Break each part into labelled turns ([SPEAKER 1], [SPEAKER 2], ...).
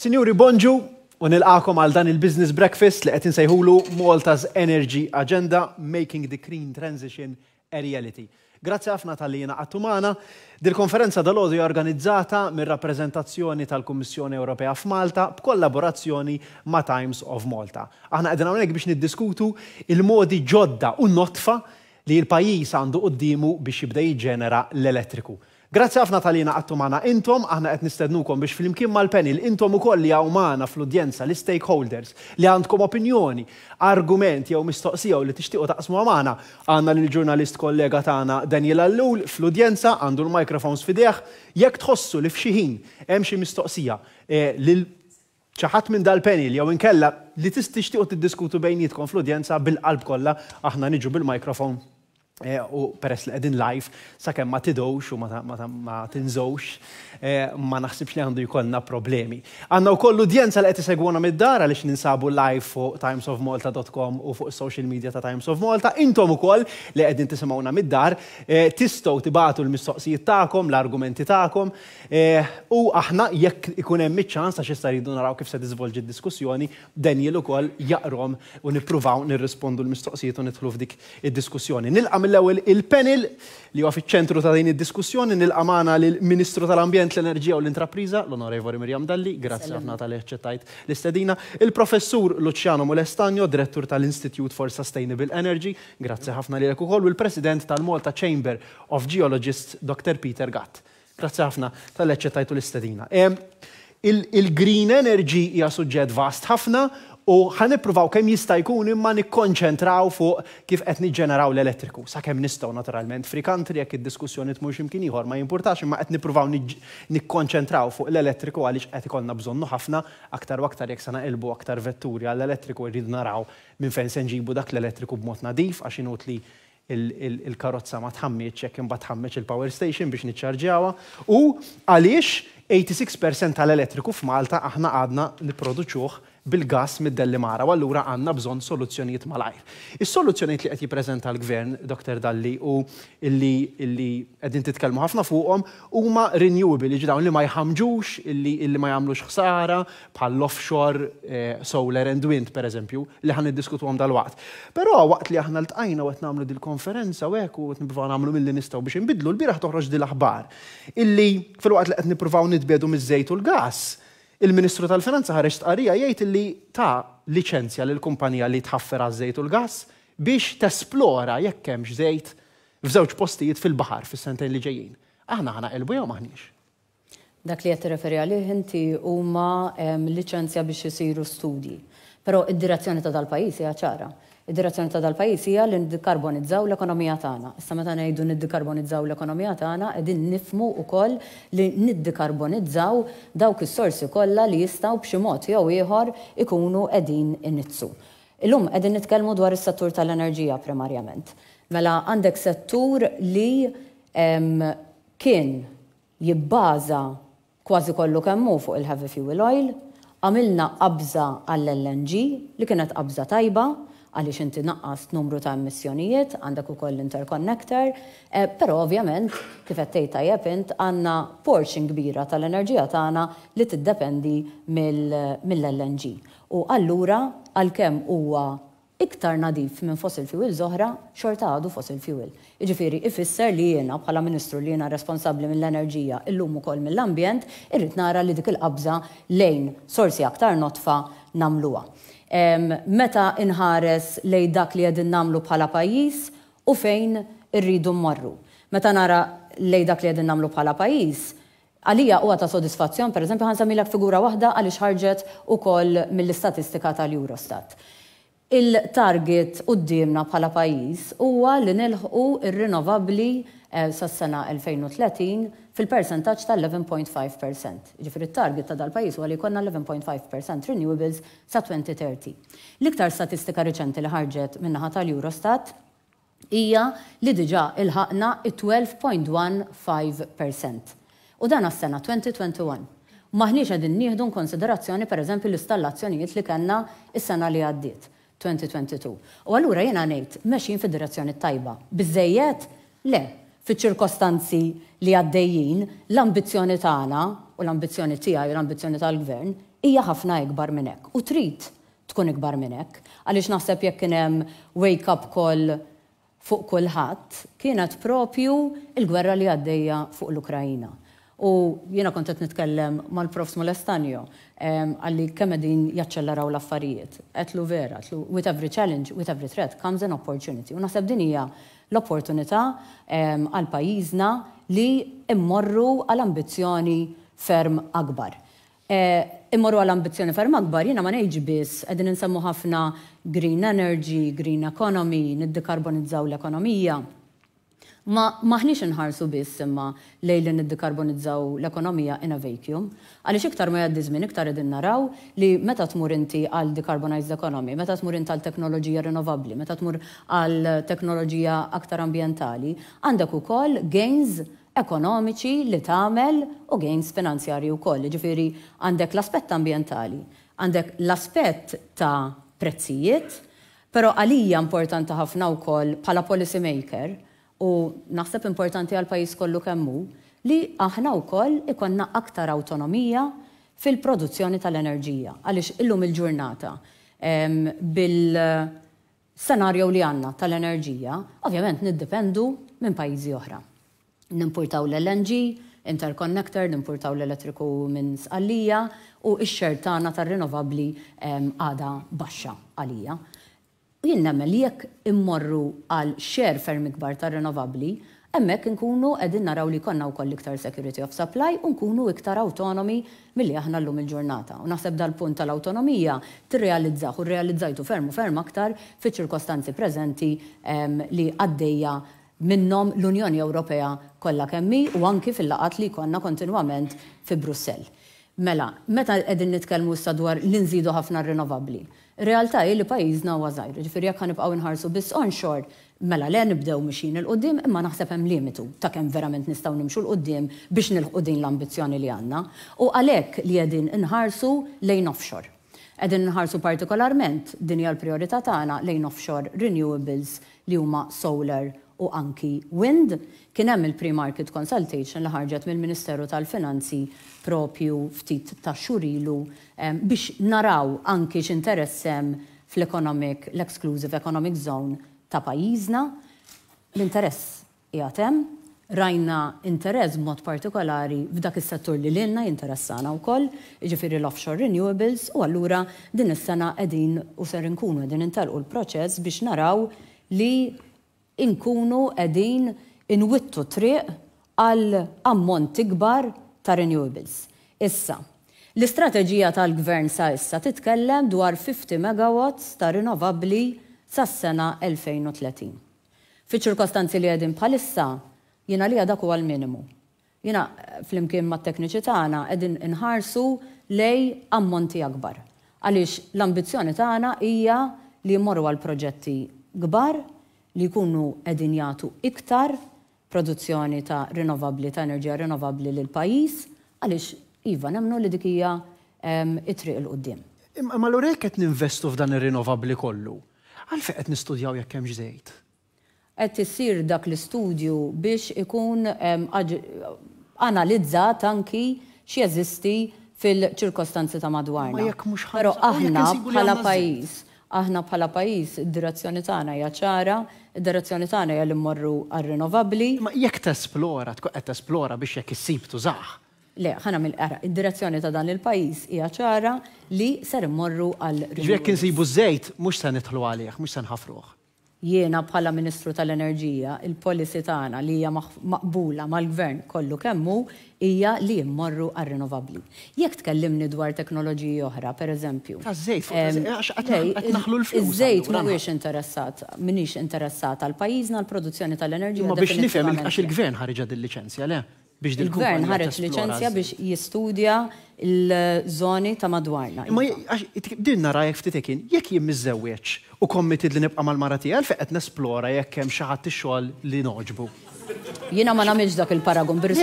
[SPEAKER 1] Sinjuri, bonġu, nil-għakom għal dan il-Business Breakfast
[SPEAKER 2] li qed sejħulu Malta's Energy Agenda Making the Green Transition a Reality. Grazzi ħafna tal-lina għattumana. Dil-konferenza dal-ħodu organizzata mir rappresentazzjoni tal-Kommissjoni Ewropea f'Malta b'kollaborazzjoni ma' Times of Malta. Aħna għedin għamlek biex niddiskutu il-modi ġodda u notfa li l-pajis għandu għoddimu biex jibda jġenera l-elettriku. Grazzi ħafna tal-jina għattu maħna intom, aħna għet nistednukom biex fil-imkien mal-penil, intom u koll li għaw maħna fl-udjenza, l-stakeholders, li għandkom opinjoni, argumenti jew mistoqsija u li tixtiqo taqsmu maħna, għanna l-ġurnalist kollega taħna Daniela Allul fl-udjenza, għandu l mikrofons fideħ, jek tħossu li fxiħin, hemm xi mistoqsija e, lil ċaħat minn dal-penil jew inkella li t tiddiskutu bejnietkom fl-udjenza bil-qalb kollha aħna niġu bil-mikrofon Eh, u peress li qegħdin live sakemm ma tidowx u ma tinżowx Eh, ma naħsibx li għandu jkollna problemi. Għanna u kollu djenza li għet segwuna mid-dara li ninsabu live fuq timesofmalta.com u fuq social media ta' Times of Malta. Intom u koll li għedin tisimawna mid-dar, eh, tistow tibatu l-mistoqsijiet ta'kom, l-argumenti ta'kom eh, u aħna jekk ikun hemm iċ-ċans għax jistaridu naraw kif se tiżvolġi d-diskussjoni, Daniel ukoll jaqrom u nippruvaw nirrispondu l-mistoqsijiet u nidħlu f'dik id-diskussjoni. Nilqa' mill-ewwel il-panel li huwa fiċ-ċentru ta' din id-diskussjoni, nilqa' magħna lill-Ministru tal-Ambjent President l-Enerġija u l-Intrapriża, l-Onorevoli Mirjam Dalli, grazzi ħafna tal-eċċettajt l-istedina, il-Professur Luciano Molestagno, Direttur tal-Institute for Sustainable Energy, grazzi ħafna li l u il-President tal-Malta Chamber of Geologists, Dr. Peter Gatt. Grazzi ħafna tal-eċċettajt l-istedina. Il-green energy hija suġġett vast ħafna U ħanipruvaw kemm jista' jkun imma nikkonċentraw fuq kif qed niġġeneraw l-elettriku. Sakemm nistgħu naturalment free country jekk id-diskussjoni tmur x'imkien ieħor ma jimpurtax imma qed nippruvaw nikkonċentraw fuq l-elettriku għaliex qed ikollna bżonnu ħafna aktar u aktar jekk se naqilbu aktar vetturi għall-elettriku jridu naraw minn fejn se nġibu dak l-elettriku b'mod nadif għax inutli il-karozza ma tħammiċ, jekk imba tħammiċ il-power station biex niċċarġjawha. U għaliex 86% tal-elettriku f'Malta aħna għadna produċuħ bil-gas mid-delli mara, u allura għanna bżon soluzzjonijiet malajr. Is-soluzzjonijiet li qed jippreżenta l-gvern, Dr. Dalli, u illi qegħdin titkellmu ħafna fuqhom huma renewable, iġi dawn li ma jħamġux, illi ma jagħmlux ħsara bħal offshore eh, solar and wind, per eżempju, li ħan niddiskutuhom dal-waqt. Però waqt li aħna l-tqajna għet nagħmlu dil-konferenza u hekk u qed nipprova nagħmlu milli nistgħu biex inbidlu l-bieraħ toħroġ dil-aħbar illi fil-waqt li qed nippruvaw nitbedu miż u l-gas il-Ministru tal-Finanza ħareġ tqarija jgħid li ta' liċenzja lil kumpanija li tħaffer għaż-żejt u l-gass biex tesplora jekk hemmx żejt f'żewġ postijiet fil-baħar fis-sentejn li ġejjin. Aħna ħana qelbu jew maħniex.
[SPEAKER 3] Dak li qed tirreferi għalih inti huma liċenzja biex isiru studji. Però id-direzzjoni ta' dal-pajjiż hija ċara id-direzzjoni ta' dal-pajis hija li nidikarbonizzaw l-ekonomija tagħna. Issa meta ngħidu niddikarbonizzaw l-ekonomija tagħna qegħdin nifmu wkoll li niddikarbonizzaw dawk is-sorsi kollha li jistgħu b'xi mod jew ieħor ikunu qegħdin inizzu. Illum qegħdin nitkellmu dwar is-settur tal-enerġija primarjament. Mela għandek settur li em, kien jibbaża kważi kollu kemmu fuq il-heavy fuel oil, għamilna qabża għall-LNG li kienet qabża tajba, għaliex inti naqqas numru ta' emissjonijiet, għandak ukoll l-interconnector, eh, però ovvjament kif qed tgħid tajjeb int għandna kbira tal-enerġija tagħna li tiddependi mill-LNG. U allura għalkemm huwa iktar nadif minn fossil fuel zoħra xorta għadu fossil fuel. Iġifiri, ifisser li jena bħala ministru li jena responsabli mill-enerġija illum ukoll mill-ambjent, irrit nara li dik il-qabża lejn sorsi aktar notfa namluwa meta inħares lej dak li għedin namlu bħala pajis u fejn irridu marru. Meta nara lej dak li għedin namlu bħala pajis, għalija u ta' sodisfazzjon, per eżempju, għansamilak figura wahda għalix ħarġet u koll mill-istatistika tal-Eurostat. Il-target u d-dimna bħala pajis huwa li nilħu ir-rinovabli Eh, sas-sena 2030 fil percentage tal-11.5%. Ġifri it-target ta' dal-pajjiż u li jkollna 11.5% renewables sa 2030. L-iktar statistika riċenti li ħarġet minnaħa tal-Eurostat hija li diġà ilħaqna 12.15%. U dan għas-sena 2021. Maħniċ għadin nieħdu konsiderazzjoni per eżempju l-installazzjonijiet li kellna is-sena li għaddiet 2022. U għallura jena ngħid meċin fid-direzzjoni tajba. Biżejjed? Le, fiċ-ċirkostanzi li għaddejjin l-ambizzjoni tagħna u l-ambizzjoni tiegħi u l-ambizzjoni tal-gvern hija ħafna ikbar minn hekk u trid tkun ikbar minn hekk għaliex naħseb jekk kien hemm wake up call fuq kulħadd kienet propju il-gwerra li għaddejja fuq l-Ukrajina. U jiena kont qed nitkellem mal-profs Molestanjo ehm, għalli kemm din jaċċelleraw l-affarijiet. Qed vera vera, with every challenge, with every threat comes an opportunity. U naħseb din hija l-opportunità għal pajjiżna li immorru għal ambizzjoni ferm akbar. E, immorru għal ambizzjoni ferm akbar, jina ma nejġi biss, edin nsemmu ħafna green energy, green economy, niddikarbonizzaw l-ekonomija, Ma maħniex nħarsu biss imma lejli niddikarbonizzaw l-ekonomija in a vacuum, għaliex iktar ma jgħaddi żmien iktar qegħdin naraw li meta tmur inti għal decarbonized economy, meta tmur inti għal teknoloġija rinnovabbli, meta tmur għal teknoloġija aktar ambjentali, għandek ukoll gains ekonomiċi li tagħmel u gains finanzjarji wkoll. Ġifieri għandek l-aspett ambjentali, għandek l-aspett ta' prezzijiet, però għalija importanti ħafna wkoll bħala policy maker u naħseb importanti għal pajis kollu kemmu li aħna u koll ikonna aktar autonomija fil-produzzjoni tal-enerġija. Għalix illum il-ġurnata bil-senarju li għanna tal-enerġija, ovvjament niddependu minn pajizi oħra. Nimpurtaw l-LNG, interconnector, nimpurtaw l-elettriku minn sqallija u ix-xertana tar-rinovabli għada baxxa għalija. U jien nemmen li jekk immorru għal xer ferm ikbar ta' renovabli, emmek nkunu edin naraw li konna u koll iktar security of supply u nkunu iktar autonomi mill-li aħna l-lum il-ġurnata. U naħseb dal-punt tal-autonomija t-realizzaħ u realizzajtu fermu ferm aktar fi ċirkostanzi prezenti li għaddeja minnom l-Unjoni Ewropea kollha kemmi u anki fil-laqat li konna kontinuament fi Brussell. Mela, meta edin nitkellmu s-sadwar l-inżidu ħafna rinnovabli realtà li pajjiżna huwa żgħir. Ġifieri jekk ħanibqgħu inħarsu biss onshore, mela le nibdew mixin il qudiem imma naħseb hemm limitu ta' kemm verament nistgħu nimxu l qudiem biex nilħqu din l-ambizzjoni li għandna u għalhekk li qegħdin inħarsu lejn offshore. Qegħdin inħarsu partikolarment din hija l-priorità tagħna lejn offshore renewables li huma solar u anki wind. Kien hemm il-pre-market consultation li ħarġet mill-Ministeru tal-Finanzi propju ftit ta' xurilu biex naraw anki x'interessem fl-economic, l-exclusive economic zone ta' pajjiżna. L-interess jgħatem, rajna interess mod partikolari f'dak is-settur li l-inna jinteressana wkoll, ġifiri l-offshore renewables, u allura din is-sena qegħdin u ser nkunu qegħdin intalqu l-proċess biex naraw li inkunu qegħdin inwittu triq għal ammont ikbar ta' renewables. Issa, l-istrateġija tal-gvern sa' issa titkellem dwar 50 megawatts ta' rinnovabli sas sena 2030. Fi ċirkostanzi li għedin bħalissa, jina li għadak huwa l-minimu. Jina eh, fl-imkien ma' tekniċi tagħna qegħdin inħarsu lej ammonti akbar. Għaliex l-ambizzjoni tagħna hija li jmorru għal proġetti kbar li jkunu qegħdin iktar produzzjoni ta' rinnovabli, ta' enerġija rinnovabli l pajis għaliex iva nemnu li dikija it-triq il-qoddim.
[SPEAKER 2] Imma l qed ninvestu f'dan ir-rinnovabli kollu. Għalfej qed nistudjaw jekk hemm ġdejt?
[SPEAKER 3] Qed issir dak l-istudju biex ikun analizzat anki x'jeżisti fil-ċirkostanzi ta' madwarna. Però aħna bħala pajjiż, aħna bħala pajjiż id-direzzjoni tagħna hija ċara id-direzzjoni tagħna hija li mmorru għar-rinovabbli.
[SPEAKER 2] Ma jekk tesplora, tkun qed tesplora biex jekk issib tużaħ.
[SPEAKER 3] Le, ħana mill qara id-direzzjoni ta' dan il pajjiż hija ċara li ser immorru għal. jekk
[SPEAKER 2] insibu żejt mhux se nidħlu għalih, mhux se nħafruh
[SPEAKER 3] jiena bħala Ministru tal-Enerġija il-policy tagħna li hija maqbula mal-gvern kollu kemmu hija li mmorru għar rinnovabbli Jekk tkellimni dwar teknoloġiji oħra, pereżempju. Iż-żejt mhuwiex interessat, minix interessat għal pajjiżna għal produzzjoni tal-enerġija. Ma biex nifhem għax
[SPEAKER 2] il-gvern ħareġa din liċenzja le? biex Il-gvern ħareġ liċenzja biex
[SPEAKER 3] jistudja il-żoni ta' madwarna. Ma
[SPEAKER 2] din nara jek ftitekin, jekk jimmizzewieċ u kommitid li nibqa' mal-mara tiegħi feqet qed nesplora jekk hemm xi ħadd xol li noġbu.
[SPEAKER 3] Jina ma namilx dak il-paragon birri.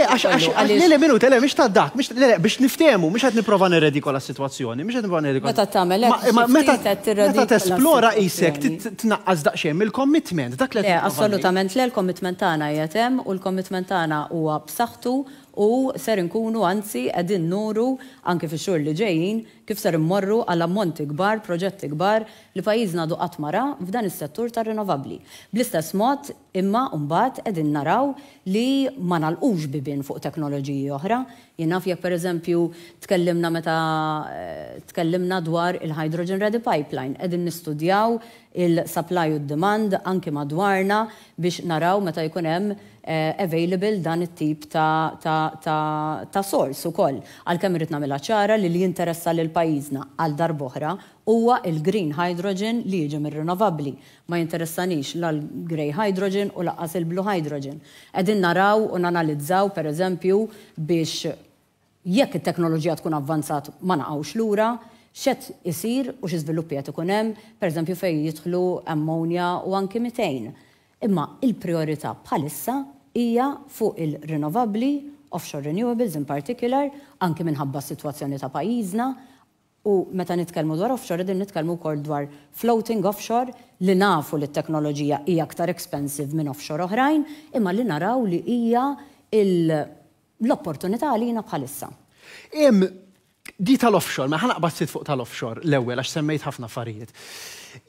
[SPEAKER 3] Lele
[SPEAKER 2] minu, tele, mish ta' dak, biex niftemu, mish għad niprofa nerediko la situazzjoni, mish għad niprofa nerediko. Meta
[SPEAKER 3] tamel, meta t-esplora isek,
[SPEAKER 2] t-naqqas daqxem il-commitment, dak le Assolutament,
[SPEAKER 3] le l-commitment tana jatem u l-commitment tana huwa b'saħħtu u ser nkunu anzi għedin nuru anke fi xur li ġejjin kif ser immorru għal ammonti kbar, proġetti kbar li pajjiżna duqat mara f'dan is-settur ta' rinnovabbli. Bl-istess mod imma mbagħad qegħdin naraw li ma nalqux bibin fuq teknoloġiji oħra. Jien naf jekk pereżempju tkellimna meta eh, tkellimna dwar il-Hydrogen Ready Pipeline, qegħdin nistudjaw il-supply u demand anki madwarna biex naraw meta jkun hemm eh, available dan it-tip ta', ta, ta, ta, ta source ukoll. Għalkemm irid nagħmilha ċara li li jinteressa lil pajjiżna għal darboħra huwa il-green hydrogen li jiġi mir-rinnovabbli. Ma jinteressanix l-grey hydrogen u laqqas il-blue hydrogen. Qegħdin naraw u nanalizzaw pereżempju biex jekk it-teknoloġija tkun avvanzat ma naqgħux lura, xet isir u xi żviluppi ikun hemm, pereżempju fejn jidħlu ammonia u anki mitejn. Imma il-priorità bħalissa hija fuq il-rinnovabbli offshore renewables in particular, anki minħabba situazzjoni ta' pajizna, U meta nitkellmu dwar offshore, din nitkellmu wkoll dwar floating offshore li nafu li t-teknoloġija hija aktar expensive minn offshore oħrajn, imma li naraw li hija l-opportunità għalina bħalissa. Im,
[SPEAKER 2] di tal-offshore, ma ħanaqbad sit fuq tal-offshore l-ewwel għax semmejt ħafna affarijiet.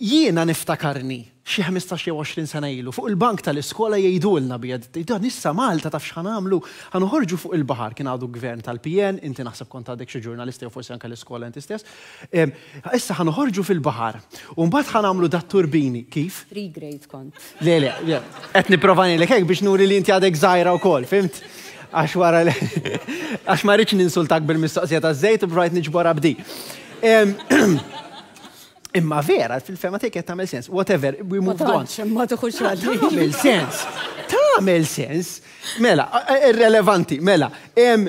[SPEAKER 2] Jiena niftakarni xi 15-20 sena ilu fuq il-bank tal-iskola jgħidulna bjed. Dan issa Malta taf x'ħan għamlu ħorġu fuq il-baħar kien għadu gvern tal-PN, inti naħseb kont għadek xi ġurnalisti jew forsi anke l-iskola inti stess. Issa ħorġu fil-baħar. U mbagħad ħanamlu dat turbini kif?
[SPEAKER 3] Free grade kont.
[SPEAKER 2] Le le, qed nipprova ngħidlek hekk biex nuri li inti għadek żgħira wkoll, fimt? Għax wara għax ma rridx ninsultak bil-mistoqsija taż żejt u brajt niġbor abdi. Imma vera, fil-fema tejk qed tagħmel sens. Whatever, we move on. Ma toħux Tagħmel sens. Tagħmel sens. Mela, eh, eh, irrelevanti, mela. em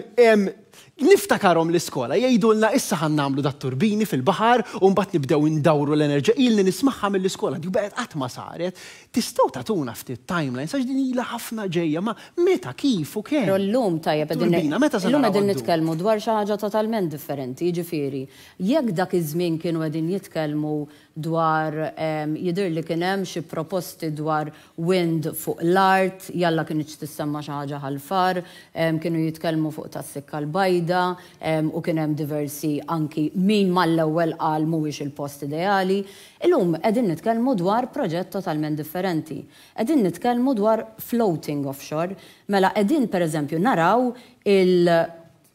[SPEAKER 2] niftakarom l-iskola, jgħidulna issa ħan namlu dat turbini fil-bahar, un bat nibdew indawru l enerġa illi nismaħħa mill-iskola, di bħed għatma saret, tistaw tuna ftit timeline, saġ din jila ħafna ġeja, ma
[SPEAKER 3] meta kif u kien. L-lum tajab, l-lum għedin nitkelmu dwar xaħġa totalment differenti, ġifiri, jekk dak iż-żmien kienu għedin jitkelmu dwar ehm, jidir li kienem xi proposti dwar wind fuq l-art, jalla kien iċ tissemma xaħġa ħal-far, ehm, kienu jitkelmu fuq tas-sikka l ġdida u kien hemm diversi anki min mal-ewwel qal mhuwiex il-post ideali. Illum qegħdin nitkellmu dwar proġett totalment differenti. Edin nitkellmu dwar floating offshore, mela qegħdin pereżempju naraw il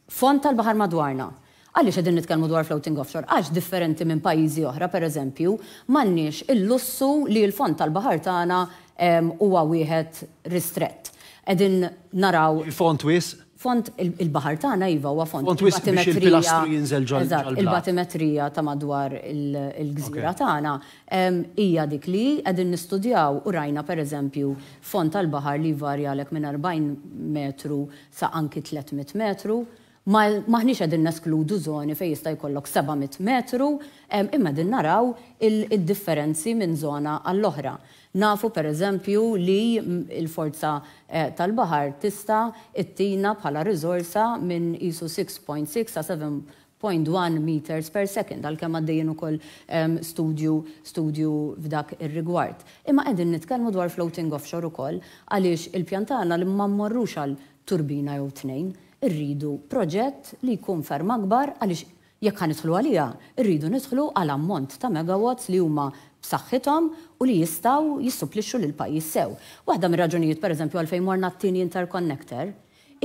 [SPEAKER 3] font tal-baħar madwarna għalix għedin nitkelmu dwar floating offshore, għax differenti minn pajizi oħra, per eżempju, mannix il-lussu li l-fond tal-bahar tagħna huwa wieħed ristrett. Edin naraw. Il-font wis? font il-bahar tagħna iva huwa font il-batimetrija. Il-batimetrija ta' madwar il-gżira tagħna hija dik li qegħdin nistudjaw u rajna pereżempju font tal-bahar li għalek minn 40 metru sa' anki 300 metru. Maħniċ għedin neskludu żoni fej jista' jkollok 700 metru, imma din naraw il-differenzi minn zona għall-oħra. Nafu per eżempju li il-forza eh, tal-bahar tista it-tina bħala rizorsa minn ISO 6.6 sa 7.1 meters per second, għal-kem għaddejjen ukoll um, studju studju f'dak ir-rigward. Imma qegħdin nitkellmu dwar floating offshore ukoll għaliex il-pjantana li ma mmorrux għal turbina jew tnejn, irridu proġett li jkun ferm akbar għaliex jekk ħanidħlu għalija, irridu nidħlu għal ammont ta' megawatts li huma b'saħħithom u li jistaw jissupplixxu lil pajjiż sew. Waħda mir-raġunijiet pereżempju għalfejn morna t-tieni interconnector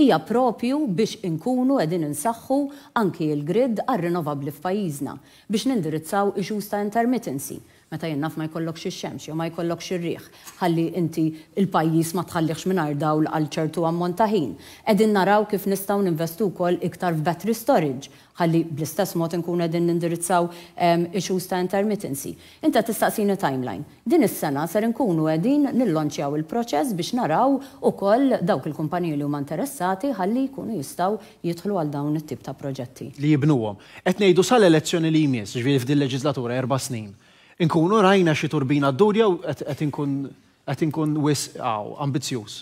[SPEAKER 3] hija propju biex inkunu qegħdin insaħħu anki l-grid għar rinovabbli f'pajjiżna biex nindirizzaw ix ta' intermittency meta jennaf ma jkollokx ix-xemx jew ma jkollokx ir-riħ, ħalli inti il-pajjiż ma tħallix mingħajr dawl għal ċertu ammont ta' ħin. Qegħdin naraw kif nistgħu ninvestu wkoll iktar f'battery storage ħalli bl-istess mod nkun qegħdin nindirizzaw ehm, issues ta' intermittency. Inta tistaqsini timeline. Din is-sena ser nkunu qegħdin nillonċjaw il-proċess biex naraw ukoll dawk il-kumpaniji li huma interessati ħalli jkunu jistgħu jidħlu għal dawn it-tip ta' proġetti.
[SPEAKER 2] Li jibnuhom. Qed ngħidu sal-elezzjoni li jmiss, ġifieri f'din leġislatura erba' snin inkunu rajna xi turbina d-durja u qed inkun wisqgħu ambizzjuż.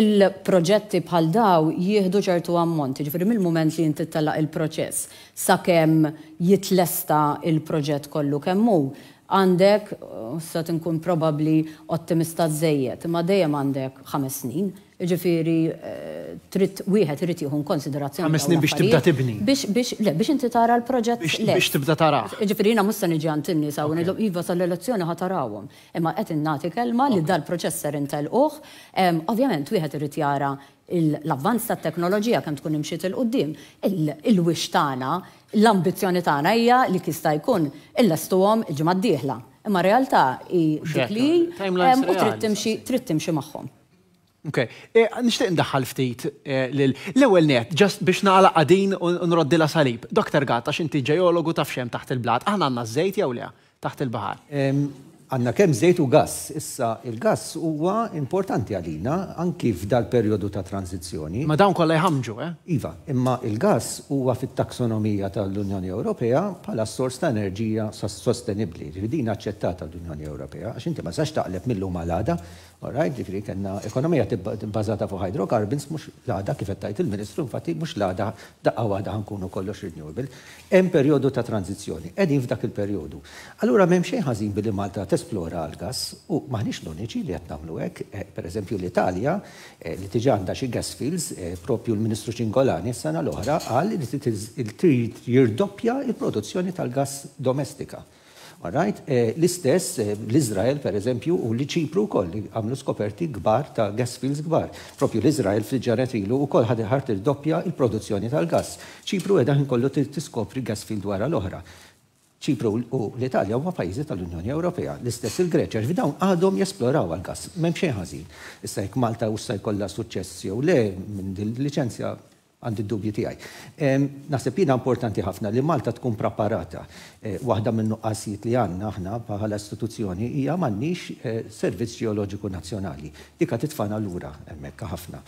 [SPEAKER 3] Il-proġetti bħal daw jieħdu ċertu ammont, ġifri mill-moment li inti tellaq il-proċess, sakemm jitlesta il-proġett kollu kemm hu għandek, uh, sa tinkun probabli ottimista zzejiet, ma dejjem għandek ħames snin Ġifiri, eh, trid wieħed irid jieħu konsiderazzjoni. Ħames snin biex tibda tibni. Biex biex le biex inti tara l-proġett. Biex tibda tara. Ġifiri jiena musta niġi għantinni saw nidu iva sal-elezzjoni ħatarawhom. Imma qed innati kelma li dal-proċess ser intelquh. Ovvjament wieħed irid jara l-avvanz ta' teknoloġija kemm tkun imxiet il-qoddim, il-wix tagħna, l-ambizzjoni tagħna hija li kista' jkun il-lestuhom ġimgħa d-dieħla. Imma realtà hi dik li u trid timxi magħhom.
[SPEAKER 2] Ok, eh, nishtiq ndaħħal ftit eh, l-ewel net, just biex naqla għadin unroddila salib.
[SPEAKER 1] Doktor Gatta, xinti ġeologu
[SPEAKER 2] taf xem taħt il-blat, aħna għanna zejt jew le taħt il-bahar.
[SPEAKER 1] Għanna kem żejt u gas, issa il-gas huwa importanti għalina anki f'dal periodu ta' tranzizjoni. Ma dawn kollha jħamġu, eh? Iva, imma il-gas huwa fit-taksonomija tal-Unjoni Ewropea bħala sors ta' enerġija sostenibli, Ridin aċċettata l-Unjoni Ewropea, għax inti ma sax taqleb mill-lum għal Alright, ġifri kena ekonomija bazata fuq hydrocarbons, mux laħda kif tajt il-ministru, infatti mux laħda daqqa waħda ħankunu kollox renewable. Hemm periodu ta' tranzizjoni, edin f'dak il-periodu. Allura m'hemm xejn ħażin billi Malta tesplora għal-gas u maħniex l-uniċi li qed nagħmlu hekk, eh, pereżempju l-Italja eh, li tiġi għandha xi gas fields, eh, propju l-Ministru Ċingolani s-sena l-oħra qal li trid jirdoppja il-produzzjoni tal-gas domestika. Alright? Eh, l-istess eh, l-Izrael, per eżempju, u li ċipru kol, għamlu skoperti gbar ta' gas fields gbar. Propju l-Izrael fil-ġanet ilu u kol ħart il-doppja il-produzzjoni tal-gas. ċipru edha kollu tiskopri gas field wara l-oħra. ċipru u l-Italja huma pajjiżi tal-Unjoni Ewropea, l-istess il-Greċja, ġvidawn għadhom jesploraw għal-gas, m'hemm xejn ħażin. Issa jekk Malta u ssa jkollha suċċess jew le minn din liċenzja għandi dubju tiegħi. Naħseb jiena importanti ħafna li Malta tkun preparata. E, waħda minn nuqqasijiet li għandna aħna bħala istituzzjoni hija m'għandniex e, Servizz Ġeoloġiku Nazzjonali. Dika titfana lura hemmhekk ħafna.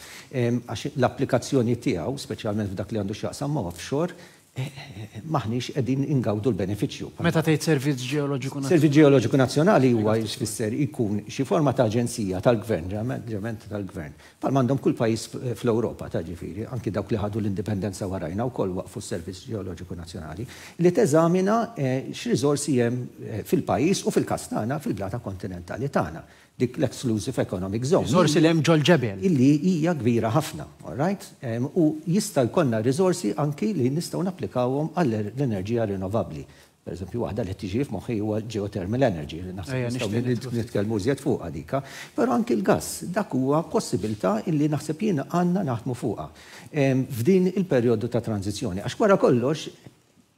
[SPEAKER 1] Għax l-applikazzjoni tiegħu, speċjalment f'dak li għandu x'jaqsam ma' offshore, maħniex qegħdin ingawdu l-benefiċċju.
[SPEAKER 2] Meta tgħid Servizz Geologiku Nazjonali? Servizz
[SPEAKER 1] Ġeoloġiku Nazzjonali huwa jfisser ikun xi forma ta' aġenzija tal-gvern, ġament tal-gvern. Pal mandom kull pajjiż fl-Ewropa ta' ġifieri, anki dawk li ħadu l-indipendenza warajna wkoll waqfu s-Servizz Ġeoloġiku Nazzjonali li teżamina eh, x'riżorsi hemm eh, fil-pajjiż u fil-kastana fil-blata kontinentali tagħna dik l-exclusive economic zone. Rizorsi li hemm ġebel. Illi hija kbira ħafna, alright? U jista' jkollna rizorsi anki li nistgħu napplikawhom għall-enerġija rinnovabbli. Per eżempju, waħda li tiġi f'moħħi huwa geothermal energy, nitkellmu żjed fuq. dika, però anki l-gass dak huwa possibilità illi naħseb jiena għandna naħdmu fuqha f'din il-perjodu ta' tranzizjoni. Għax wara kollox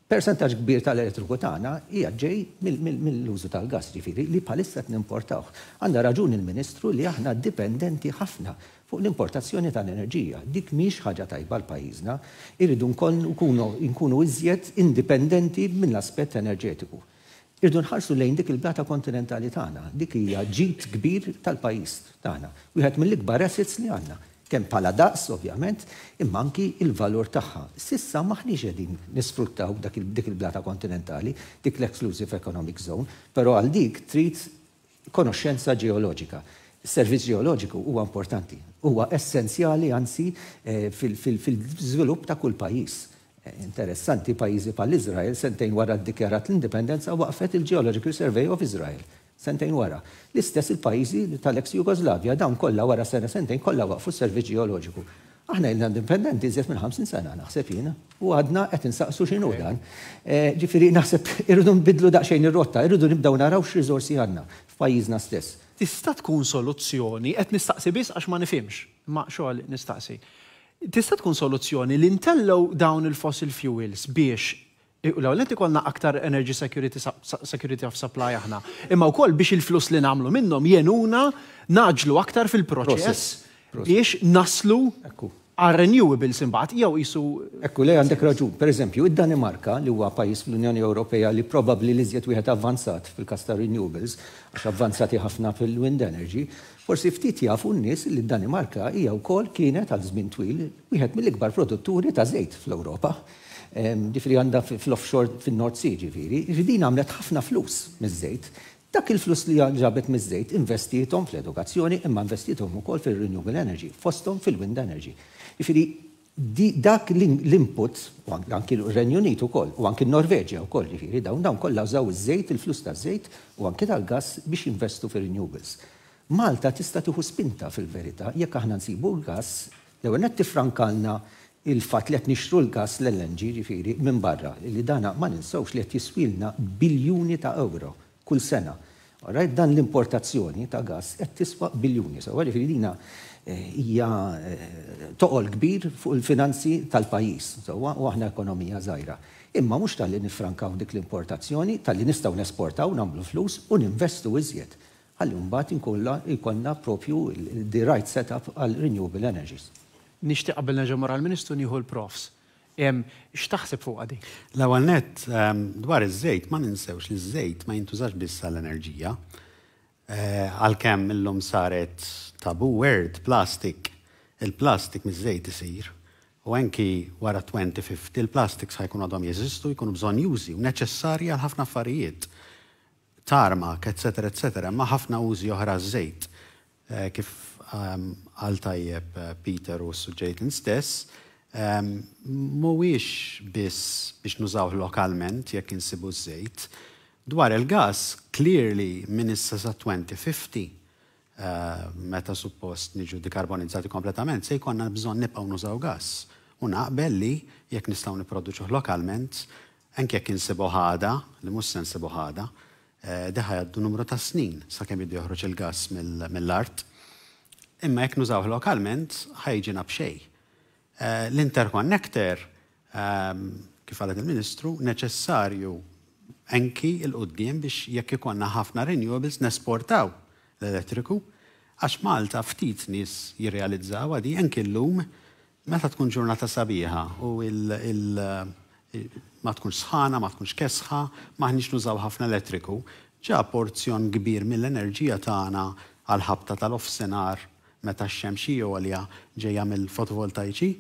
[SPEAKER 1] Percentaġġ kbir tal-elettriku tagħna hija ġej mill-użu tal-gas ġifieri li bħalissa qed nimportawh. Għandha raġun il-Ministru li aħna dipendenti ħafna fuq l-importazzjoni tal-enerġija. Dik mhix ħaġa tajba l-pajjiżna, irridu nkunu iżjed indipendenti mill aspett enerġetiku. Irdu nħarsu lejn dik il blata kontinentali tagħna, dik hija ġid kbir tal-pajjiż tagħna. Wieħed mill-ikbar assets li għandna kemm pala daqs, ovvjament, imma anki il-valur tagħha. Sissa maħni qegħdin nisfruttaw dak il-blata kontinentali, dik l-exclusive economic zone, però għal dik trid konoxxenza ġeoloġika. Servizz ġeoloġiku huwa importanti, huwa essenzjali anzi eh, fil-żvilupp ta' kull pajjiż. Eh, interessanti pajjiżi pal-Izrael sentejn wara ddikjarat l-indipendenza waqfet il-Geological Survey of Israel sentejn wara. L-istess il-pajjiżi tal-ex Jugoslavja dawn kollha wara sena sentejn kollha waqfu s servizġi ġeoloġiku. Aħna ilna indipendenti żiet minn 50 sena naħseb jiena u għadna qed insaqsu x'inhu dan. Eh, Ġifiri, naħseb irridu nbidlu daqsxejn ir-rotta, irridu nibdew naraw x'riżorsi għandna f'pajjiżna stess.
[SPEAKER 2] Tista' tkun soluzzjoni qed nistaqsi biss għax ma nifhimx, ma xogħol nistaqsi. Tista' tkun soluzzjoni li ntellgħu dawn il-fossil fuels biex l-għolet ikolna aktar energy security, security of supply aħna. Imma u koll biex il-flus li namlu minnom jenuna naġlu aktar fil-proċess biex
[SPEAKER 1] naslu għal renewables imbagħad jew jisu. Ekku lej għandek raġun. Per eżempju, id-Danimarka li huwa pajjiż fl-Unjoni Ewropea li probabbli li żjed wieħed avvanzat fil-kas ta' renewables għax avvanzati ħafna fil-wind energy, forsi ftit jafu n-nies li d-Danimarka hija wkoll kienet għal żmien twil wieħed mill-ikbar produtturi ta' żejt fl-Ewropa ġifiri għanda fl-offshore fin-North Sea ġifiri, ġidin għamlet ħafna flus miż Dak il-flus li ġabet miż-żejt investietom fl-edukazzjoni imma u ukoll fil-renewable energy, fostom fil-wind energy. Ġifiri, dak l-input, u anki l-Renju Unit u koll, u anki Norveġja u kol, ġifiri, dawn dawn kollha użaw iż-żejt, il-flus ta' żejt u anki tal-gas biex investu fil-renewables. Malta tista' tieħu spinta fil-verità jekk aħna nsibu l-gas, jew ewwel tifrankalna il-fat li qed nixru l-gas l-LNG ġifiri minn barra li dana ma ninsawx li qed jiswilna biljuni ta' euro kull sena. Rajt dan l-importazzjoni ta' gas qed tiswa biljuni. So ġifieri dina eh, hija eh, toqol kbir fuq il-finanzi tal-pajjiż. So, u aħna ekonomija żgħira. Imma mhux tal-li nifrankaw dik l-importazzjoni, tal-li nistgħu nesportaw nagħmlu flus u ninvestu iżjed. Ħalli mbagħad inkollha jkollna propju the right setup għal renewable energies
[SPEAKER 2] nishtiq qabel neġa għal-ministru nieħu l-profs. X'taħseb fuq għadi?
[SPEAKER 4] L-ewwel dwar iż-żejt ma ninsewx li ż-żejt ma jintużax biss l enerġija eh, Għalkemm illum saret tabu word plastik. Il-plastik miż-żejt isir. U anki wara 2050 il-plastiks jkun għadhom jeżistu, jkunu bżonn jużi u neċessarji għal ħafna affarijiet. Tarmak, etc., etc., ma ħafna użi oħra żejt. Eh, kif Um, għal tajjeb uh, Peter u suġġejt stess, um, mhuwiex biss biex nużaw lokalment jekk insibu żejt. Dwar il-gas, clearly minn issa sa 2050 uh, meta suppost niġu dikarbonizzati kompletament, se jkonna bżon nibqgħu nużaw gas. U naqbel li jekk nistgħu niproduċuh lokalment, anke jekk insibu ħada, li mhux se ħada, uh, deħa jgħaddu numru ta' snin sakemm jiddu il-gas mill-art imma jekk nużaw lokalment ħajġina b'xej. Eh, L-interconnector, ehm, kif għalet il-Ministru, neċessarju anki il-qoddim biex jekk ikonna ħafna renewables nesportaw l-elettriku, għax Malta ftit nis jirrealizzaw għadi enki l-lum meta tkun ġurnata sabiħa u il- ma tkunx sħana, ma tkunx kesħa, ma ħnix nużaw ħafna elettriku, ġa porzjon kbir mill-enerġija tagħna għal-ħabta tal-offsenar meta x-xemxi jew għalija ġejja mill-fotovoltaiċi,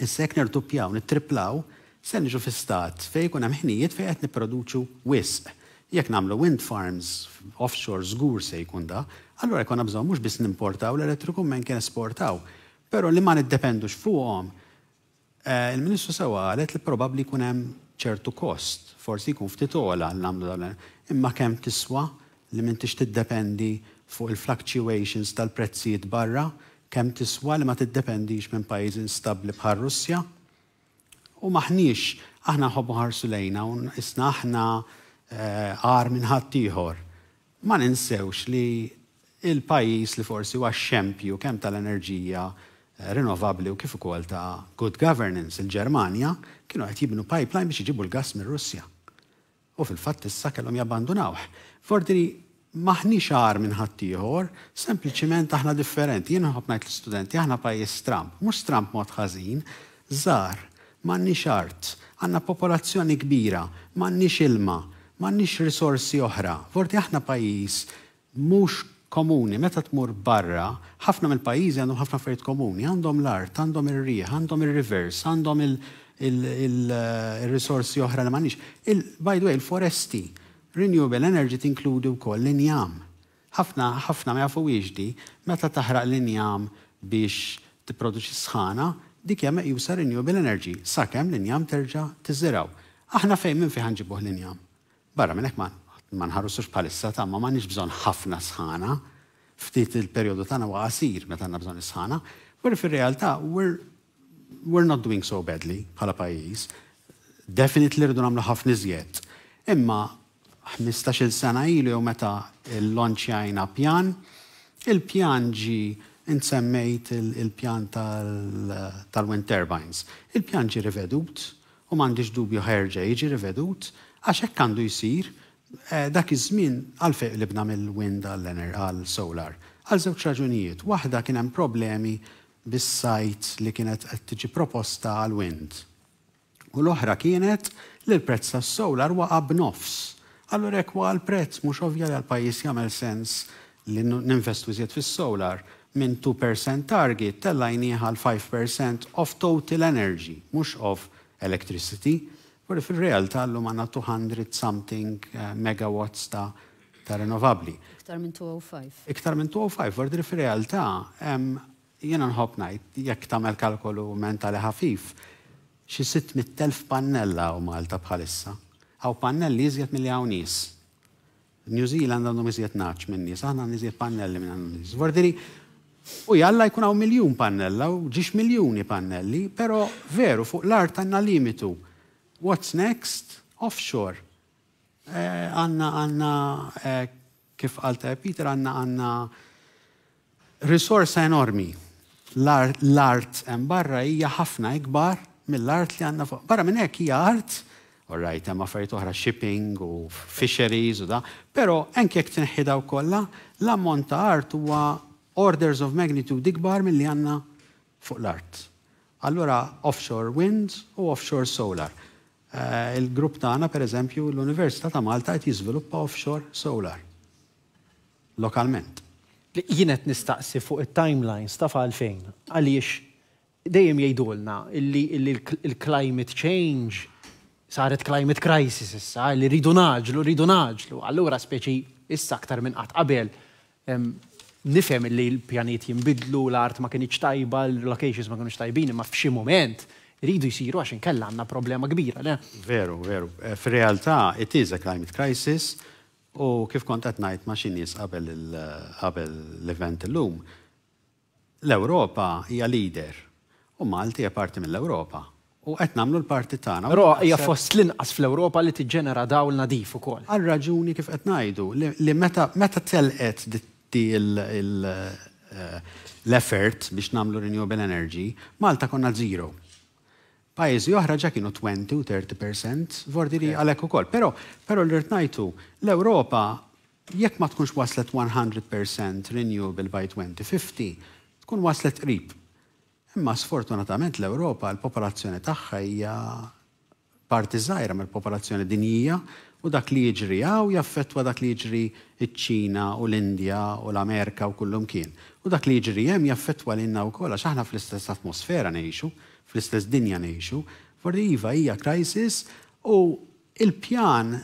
[SPEAKER 4] Is-sekk nirtupjaw, nittriplaw, se niġu fi stat fej kun hemm ħinijiet fejn qed nipproduċu wisq. Jekk nagħmlu wind farms offshore żgur se jkun da, allura jkun bżonn mhux biss nimportaw l-elettriku men kien esportaw. Però li ma niddependux fuqhom, eh, il-Ministru sewa qalet li probabbli jkun hemm ċertu kost, forsi jkun ftit ola l-namlu imma kemm tiswa li m'intix tiddependi fuq il-fluctuations tal-prezzijiet barra kemm tiswa li ma tiddependix minn pajjiż instabli bħal Russja. U maħniex aħna ħobu ħarsu lejna u isna aħna eh, għar minn ħaddieħor. Ma ninsewx li il-pajjiż li forsi huwa xempju kemm tal-enerġija eh, rinnovabli u kif ukoll ta' good governance il-Ġermanja kienu qed jibnu pipeline biex iġibu l-gas minn Russja. U fil-fatt issa kellhom jabbandunawh. Fortini maħniex xaħar minn ħaddieħor, sempliċiment aħna differenti. Jien ħabnajt l-studenti, aħna pajjiż Trump, mhux Trump mod ħażin, żar, m'għandniex art, għandna popolazzjoni kbira, m'għandniex ilma, m'għandniex risorsi oħra. Forti aħna pajjiż mhux komuni, meta tmur barra, ħafna mill-pajjiżi għandhom ħafna affarijiet komuni, għandhom l-art, għandhom ir-riħ, għandhom ir-rivers, għandhom eh, il-risorsi oħra li m'għandniex. By the way, il-foresti, renewable energy tinkludu wkoll l-injam. Ħafna ħafna ma jafu di meta taħraq l-injam biex tipproduċi sħana, dik hija jusa renewable energy sakemm l-injam terġa' tiżiraw. Aħna fejn minn fiħan ġibuħ l-injam. Barra minn hekk ma nħarussux bħalissa ta' ma m'għandniex bżonn ħafna sħana ftit il-perjodu tagħna huwa għasir meta għandna bżonn is-sħana, wara fir-realtà we're we're not doing so badly bħala pajjiż. Definitely rridu nagħmlu ħafna iżjed. Imma 15 sena ilu jew meta l-lonċjajna pjan, il-pjan ġi insemmejt il-pjan tal-wind turbines. Il-pjan ġi rivedut, u m'għandix dubju ħerġa jiġi rivedut, għax hekk għandu jsir eh, dak iż-żmien għalfejn li bna mill-wind għall-solar. Għal żewġ raġunijiet. Waħda kien hemm problemi bis-sajt li kienet qed tiġi proposta għal wind. U l-oħra kienet li l-prezz tas-solar waqa' b'nofs Allura jekk għal prezz mhux ovvja li għal-pajjiż jagħmel sens li ninvestu iżjed fis-solar minn 2% target tellajni għal 5% of total energy, mhux of electricity. Puri fil-realtà llum għandna 200 something eh, megawatts ta' ta' renovabli.
[SPEAKER 3] Iktar minn 205.
[SPEAKER 4] Iktar minn 205, għardri fil-realtà jena nħob najt, jekk tamel kalkolu mentali ħafif, xi 600.000 pannella u Malta bħalissa għaw pannelli jizjet mill-li għaw nis. New Zealand għandhom jizjet naċ minn nis, għanna jizjet pannelli minn għandu nis. Vordiri, u jalla jkun għaw miljon pannella, u ġiġ miljoni pannelli, pero veru fuq l-art għanna limitu. What's next? Offshore. Eh, għanna, eh, għanna, eh, kif għalta eh, Peter, għanna, għanna risorsa enormi. L-art hemm barra hija ħafna ikbar mill-art li għandna fuq. Barra minn hekk hija art right, hemm affarijiet oħra shipping u fisheries u da, però anke jekk tinħi daw kollha, l-ammont ta' art huwa orders of magnitude ikbar milli għandna fuq l-art. Allura offshore wind u offshore solar. Uh, Il-grupp tagħna pereżempju l-Università ta' Malta qed jiżviluppa offshore solar
[SPEAKER 2] lokalment. Jienet nistaqsi fuq it-timelines ta' għalfejn għaliex dejjem jgħidulna il-climate change saret climate crisis issa, li rridu naġlu, rridu naġlu. Allura speċi issa aktar minn qatt qabel nifhem li l pjanit jinbidlu, l-art ma kienx tajba, l-locations ma kienx tajbin, ma f'xi moment rridu jisiru għax inkella għandna problema kbira. Le?
[SPEAKER 4] Veru, veru. Eh, f'realtà it is a climate crisis u kif kont qed ngħid ma' xi nies qabel l-event illum. L-Ewropa hija leader u Malti hija parti mill-Ewropa u qed nagħmlu l-parti tagħna. Però hija fost
[SPEAKER 2] l-inqas fl-Ewropa li tiġġenera dawl nadif ukoll.
[SPEAKER 4] Għal raġuni kif qed ngħidu li meta meta telqet eh, l-effort biex nagħmlu renewable energy, Malta konna zero. Pajjiżi oħra ġa kienu 20 u 30% vordi li għalhekk ukoll. Però però l-irt ngħidu l-Ewropa jekk ma tkunx waslet 100% renewable by 2050, tkun waslet qrib Imma sfortunatament l-Ewropa, l-popolazzjoni tagħha hija parti żgħira mill-popolazzjoni dinjija u dak li jiġri għaw jaffettwa dak li jiġri iċ-Ċina u l-Indja u l-Amerika u kullum kien. U dak li jiġri hemm jaffettwa l-inna u kolla xaħna fl-istess atmosfera ngħixu, fl-istess dinja nejxu, forriva hija crisis u il-pjan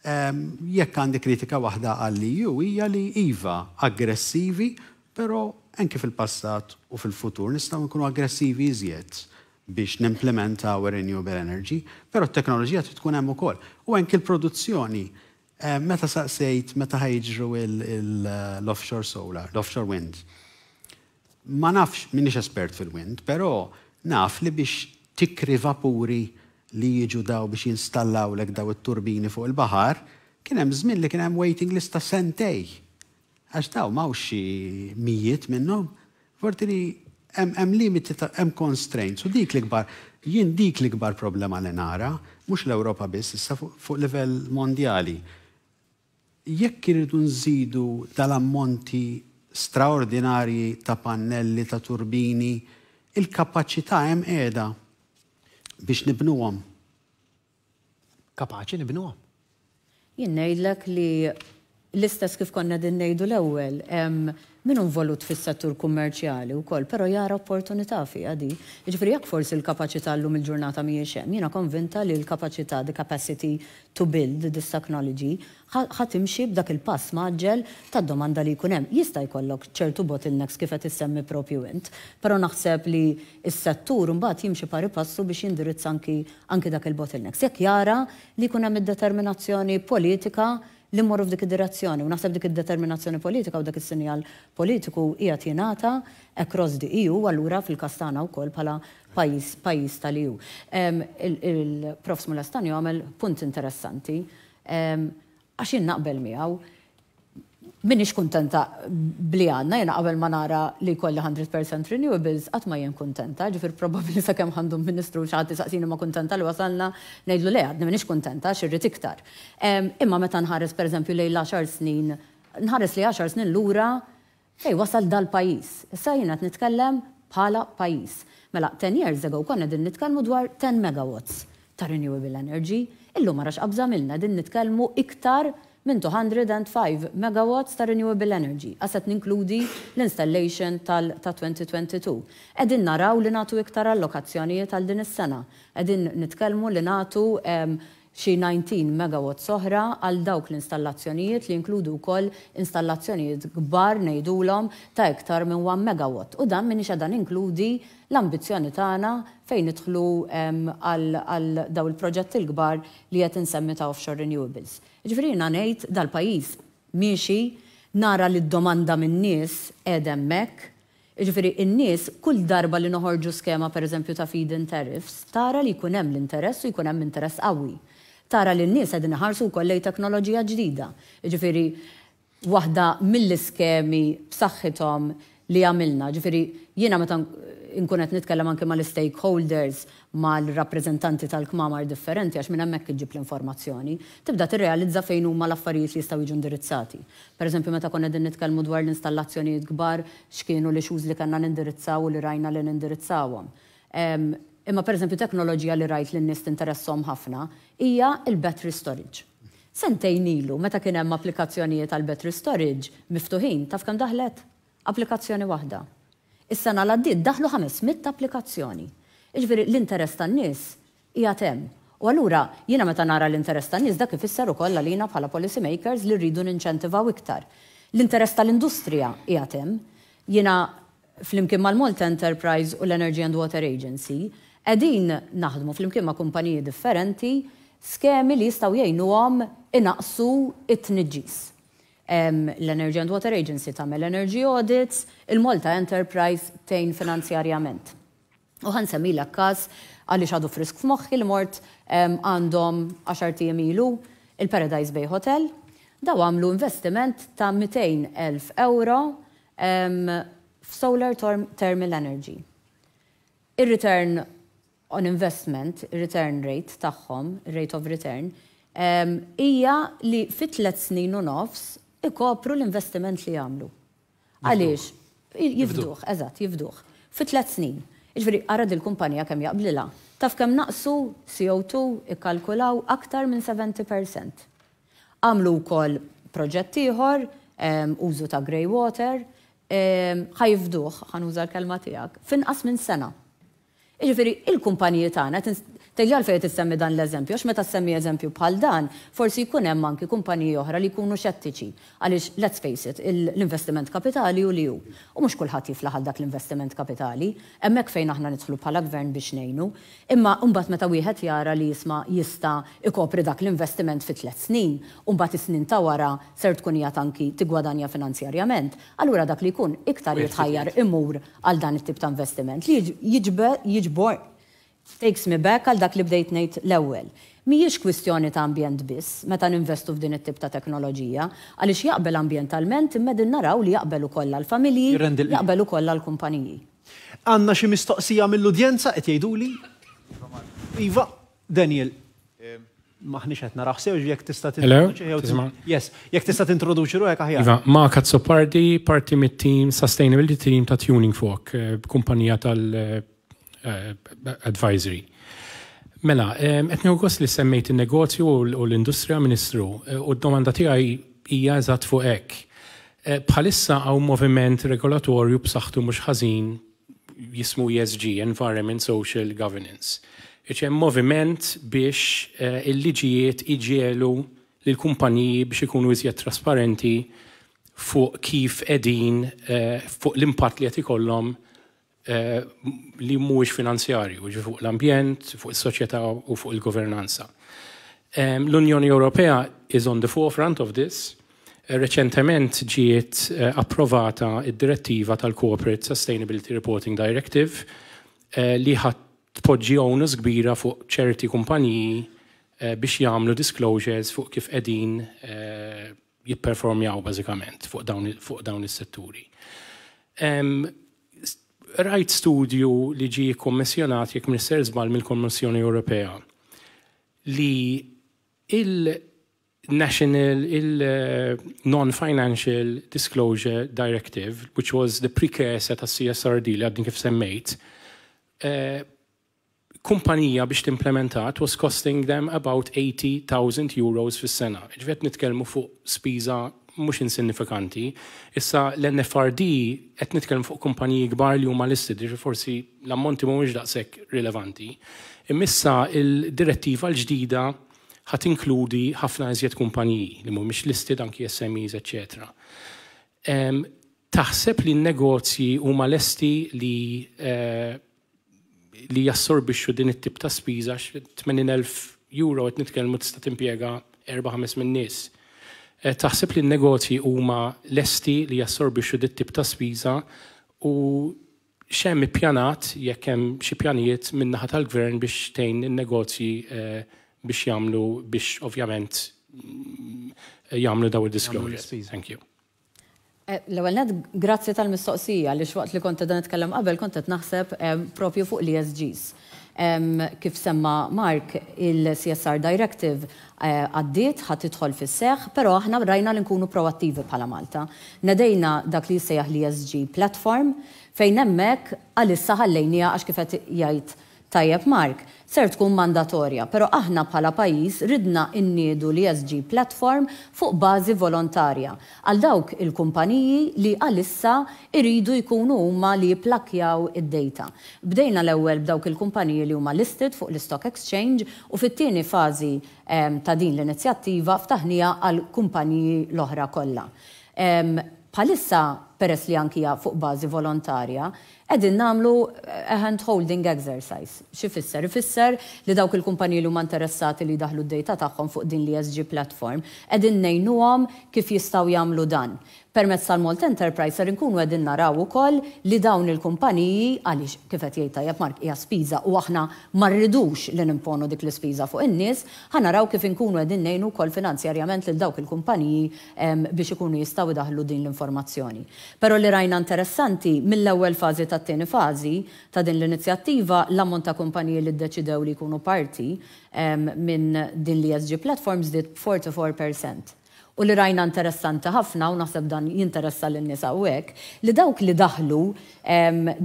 [SPEAKER 4] ehm, jekk għandi kritika waħda għalli ju hija li iva aggressivi, pero anke fil-passat u fil-futur nistaw nkunu aggressivi iżjed biex nimplementaw renewable energy, però t-teknoloġija tkun hemm ukoll. U anke l-produzzjoni eh, meta saqsejt meta ħajġru eh, l-offshore solar, l-offshore wind. Ma nafx minix espert fil-wind, però naf li biex tikri vapuri li jiġu daw biex jinstallaw lek daw it-turbini fuq il-bahar, kien hemm żmien li kien hemm waiting list ta' sentej għax daw mawx mijiet minnhom, forti li hemm limiti hemm constraints u dik l-ikbar jien dik l-ikbar problema li nara, mhux l-Ewropa biss issa fuq livell mondjali. Jekk irridu nżidu dal-ammonti straordinarji ta' pannelli, ta' turbini, il-kapaċità hemm qiegħda biex nibnuhom.
[SPEAKER 2] Kapaċi nibnuhom.
[SPEAKER 3] Jien ngħidlek li l-istess kif konna din nejdu l-ewwel, minn involut fis-settur kummerċjali wkoll, però jara opportunità fi għadi. Ġifieri jekk forsi l-kapaċità lum il-ġurnata mhijiex hemm, jiena konvinta li l-kapaċità, the capacity to build this technology ħatimxi b'dak il-pass maġġel tad domanda li jkun hemm. Jista' jkollok ċertu bottlenecks kif qed issemmi propju int, però naħseb li s-settur mbagħad jimxi pari passu biex jindirizz anki dak il-bottlenecks. Jekk jara li jkun hemm id-determinazzjoni politika li mmorru f'dik id-direzzjoni u naħseb dik id-determinazzjoni politika u dak is-sinjal politiku hija tingħata across the EU allura fil-kastana wkoll bħala pajjiż pajjiż tal-EU. Il-Prof Smulastani għamel punt interessanti għax naqbel miegħu minix kontenta bli għanna, jena qabel ma nara li kolli 100% renewables, għatma ma jen kontenta, ġifir probabli sa' kem għandu ministru xaħti saqsini ma kontenta li wasalna, nejdlu li għadni minix kontenta, xirrit iktar. Imma meta nħares per eżempju li 10 snin, nħares li 10 snin l-ura, ej, wasal dal-pajis. Issa jena nitkellem bħala pajis. Mela, 10 years ago konna din nitkellmu dwar 10 megawatts ta' renewable energy, illu ma rax qabżamilna din nitkellmu iktar minn 205 megawatts ta' renewable energy, għaset ninkludi l-installation tal-2022. Edin naraw li natu iktar allokazzjonijiet tal din is-sena. Edin nitkelmu li natu um, xi 19 megawatt soħra għal dawk l-installazzjonijiet li inkludu wkoll installazzjonijiet kbar ngħidulhom ta' iktar minn 1 megawatt. U dan minix dan inkludi l-ambizzjoni tagħna fejn idħlu għal dawl il-proġetti l-kbar li qed insemmi ta' offshore renewables. Ġifiri jina nejt dal-pajis miexi nara li d-domanda minn nies mek. Ġifiri, in-nies kull darba li noħorġu skema per eżempju ta' feed-in tariffs, tara li jkun hemm l-interess u jkun hemm interess qawwi. Tara li n-nies qegħdin ħarsu wkoll teknoloġija ġdida. Ġifiri, waħda mill-iskemi b'saħħithom li għamilna. Ġifiri, jiena meta inkun qed nitkellem anke mal-stakeholders, mal-rappreżentanti tal-kmamar differenti għax minn hemmhekk iġib l-informazzjoni, tibda tirrealizza fejn huma l-affarijiet li jistgħu jiġu indirizzati. Pereżempju meta konna din nitkellmu dwar l-installazzjonijiet kbar x'kienu li xuż li kellna nindirizzaw u li rajna li nindirizzawhom. Imma eżempju teknoloġija li rajt l nies tinteressom ħafna hija il-battery storage sentejn ilu, meta kien hemm applikazzjonijiet għal battery storage miftuħin, taf kemm daħlet? Applikazzjoni waħda. Is-sena l-għaddit daħlu 500 applikazzjoni. Iġveri l-interess tan-nies hija hemm. U allura jiena meta nara l-interess tan-nies dak ifisser ukoll għalina bħala policy makers li rridu ninċentivaw iktar. L-interess tal-industrija hija hemm. Jiena flimkien mal molt Enterprise u l-Energy and Water Agency qegħdin naħdmu flimkien ma' kumpaniji differenti skemi li jistgħu jgħinuhom inaqsu it-tniġġis l-Energy and Water Agency tagħmel energy audits, il-Malta Enterprise tejn finanzjarjament. U semmi l-akkas għaliex għadu frisk f'moħħi l-mort għandhom 10 tiem ilu il-Paradise Bay Hotel. Daw għamlu investiment ta' 200.000 euro f'solar thermal energy. Il-return on investment, return rate tagħhom, rate of return, hija um, li fit tlet snin u nofs ikopru l-investiment li jagħmlu. Għaliex, jifduħ, eżatt, jifduħ. Fi tlet snin. Iġveri, għarad il-kumpanija kem jaqblila. Taf kem naqsu CO2 ikkalkulaw aktar minn 70%. Għamlu kol proġettiħor, użu ta' grey water, ħajfduħ, ħanuża l-kelma tijak, finqas minn sena. Iġveri, il-kumpanija tagħna Tejja għalfej tissemmi dan l-eżempju, għax meta semmi eżempju bħal dan, forsi jkun hemm anki kumpaniji oħra li jkunu xettiċi. Għaliex, let's face it, l-investiment kapitali u li hu. U mhux kulħadd jiflaħ dak l-investiment kapitali, hemmhekk fejn aħna nidħlu bħala gvern biex ngħinu, imma umbat meta wieħed jara li jisma' jista' ikopri dak l-investiment fi tliet snin, u mbagħad is-snin ta' wara ser tkun jagħt anki tigwadanja finanzjarjament, allura dak li jkun iktar jitħajjar imur għal dan it-tip ta' investiment li jiġbor takes me back għal dak li bdejt ngħid l-ewwel. Mhijiex kwistjoni ta' ambjent biss meta ninvestu f'din it-tip ta' teknoloġija, għaliex jaqbel ambjentalment immedin din naraw li jaqbel ukoll għall-familji, jaqbel ukoll għall-kumpaniji. Għandna xi
[SPEAKER 2] mistoqsija mill-udjenza qed jgħiduli? Iva, Daniel, maħniċ għetna raħsew jek tista Hello, Yes, jek tista t-introduċi ruħek aħjar. Iva,
[SPEAKER 5] ma kazzo parti, parti mit-team, sustainability team ta' Tuning Fork, eh, kumpanija tal- Eh, advisory. Mela, etni u li semmejt il-negozju u l-industrija ministru eh, u d-domanda tijaj hija eżat fuq hekk. Eh, bħalissa għaw moviment regolatorju b'saħħtu mhux ħażin jismu ESG, Environment Social Governance. Iċe moviment biex il-liġijiet iġielu l-kumpaniji biex ikunu iżjed trasparenti fuq kif edin fuq l-impatt li qed ikollhom Eh, li mhuwiex finanzjarju, ġi fuq l-ambjent, fuq is-soċjetà u fuq il-governanza. L-Unjoni Ewropea is on the forefront of this. Eh, reċentement ġiet eh, approvata id-direttiva tal-Corporate Sustainability Reporting Directive li ħadd tpoġġi onus kbira fuq ċerti kumpaniji biex jagħmlu disclosures fuq kif qegħdin jipperformjaw bażikament fuq dawn is-setturi rajt studju li ġi kommissjonat jekk Minister Zbal mill-Kommissjoni Ewropea li il-National, il-Non-Financial eh, Disclosure Directive, which was the precursor ta' CSRD li għaddin kif semmejt, uh, kumpanija biex timplementat was costing them about 80,000 euros fis sena Ġvet nitkelmu fuq spiża mhux insignifikanti. Issa l-NFRD qed nitkellem fuq kumpaniji kbar li huma listed, forsi l-ammonti mhumiex daqshekk rilevanti. Imissa il-direttiva l-ġdida ħat inkludi ħafna iżjed kumpaniji li mhumiex listed anki SMEs, etc. taħseb li n-negozji huma lesti li eh, li jassorbixxu din it-tip ta' spiża 80,000 euro qed nitkellmu tista' timpjega 4-5 min nies. Eh, taħseb li n-negozji huma lesti li jassorbixxu dit tip ta' spiża u xem pjanat jekk hemm xi pjanijiet min-naħa tal-gvern biex tejn in-negozji eh, biex jagħmlu biex ovvjament mm, jagħmlu daw il-disclosures. Thank you.
[SPEAKER 3] Eh, l-ewwel net grazzi tal-mistoqsija li xwaqt li kont dan nitkellem qabel kont qed naħseb propju fuq l-ESGs. Um, kif semma Mark, il-CSR Directive eh, għaddiet uh, ħat tidħol fis seħ pero aħna rajna li nkunu proattivi bħala Malta. Nadejna dak li sejħ l-ESG platform fejn hemmhekk għalissa ħallejnija għax kif qed jgħid Tajjeb Mark, ser tkun mandatorja, pero aħna bħala pajis ridna inniedu li e SG platform fuq bazi volontarja għal dawk il-kumpaniji li għalissa iridu jkunu huma li plakjaw id-data. Bdejna l-ewwel b'dawk il-kumpaniji li huma listed fuq l-Stock Exchange u fit-tieni fażi ehm, ta' din l-inizjattiva ftaħnija għal kumpaniji l-oħra kollha. Ehm, Palissa, peress li ankija fuq bazi volontarja, edin namlu eh, hand holding exercise. Xifisser? Ifisser li dawk il-kumpanji li huma interessati li daħlu d-data tagħhom fuq din l-ESG platform, edin nejnu kif jistaw jamlu dan. Permezz tal malt Enterprise ser inkunu għedin naraw ukoll li dawn il-kumpaniji għaliex kifet jgħid jab mark hija spiża u aħna ma rridux li nimponu dik l-ispiża fuq in-nies, ħanaraw kif inkunu qegħdin ngħinu wkoll finanzjarjament lil dawk il-kumpaniji biex ikunu jistgħu idaħlu din l-informazzjoni. Però li rajna interessanti mill-ewwel fażi tat-tieni fażi ta' din l-inizjattiva l-ammont ta' kumpaniji li ddeċidew li jkunu parti minn din l sg platforms dit 44% u li rajna interessanti ħafna u naħseb dan jinteressa l-nisa u li dawk li daħlu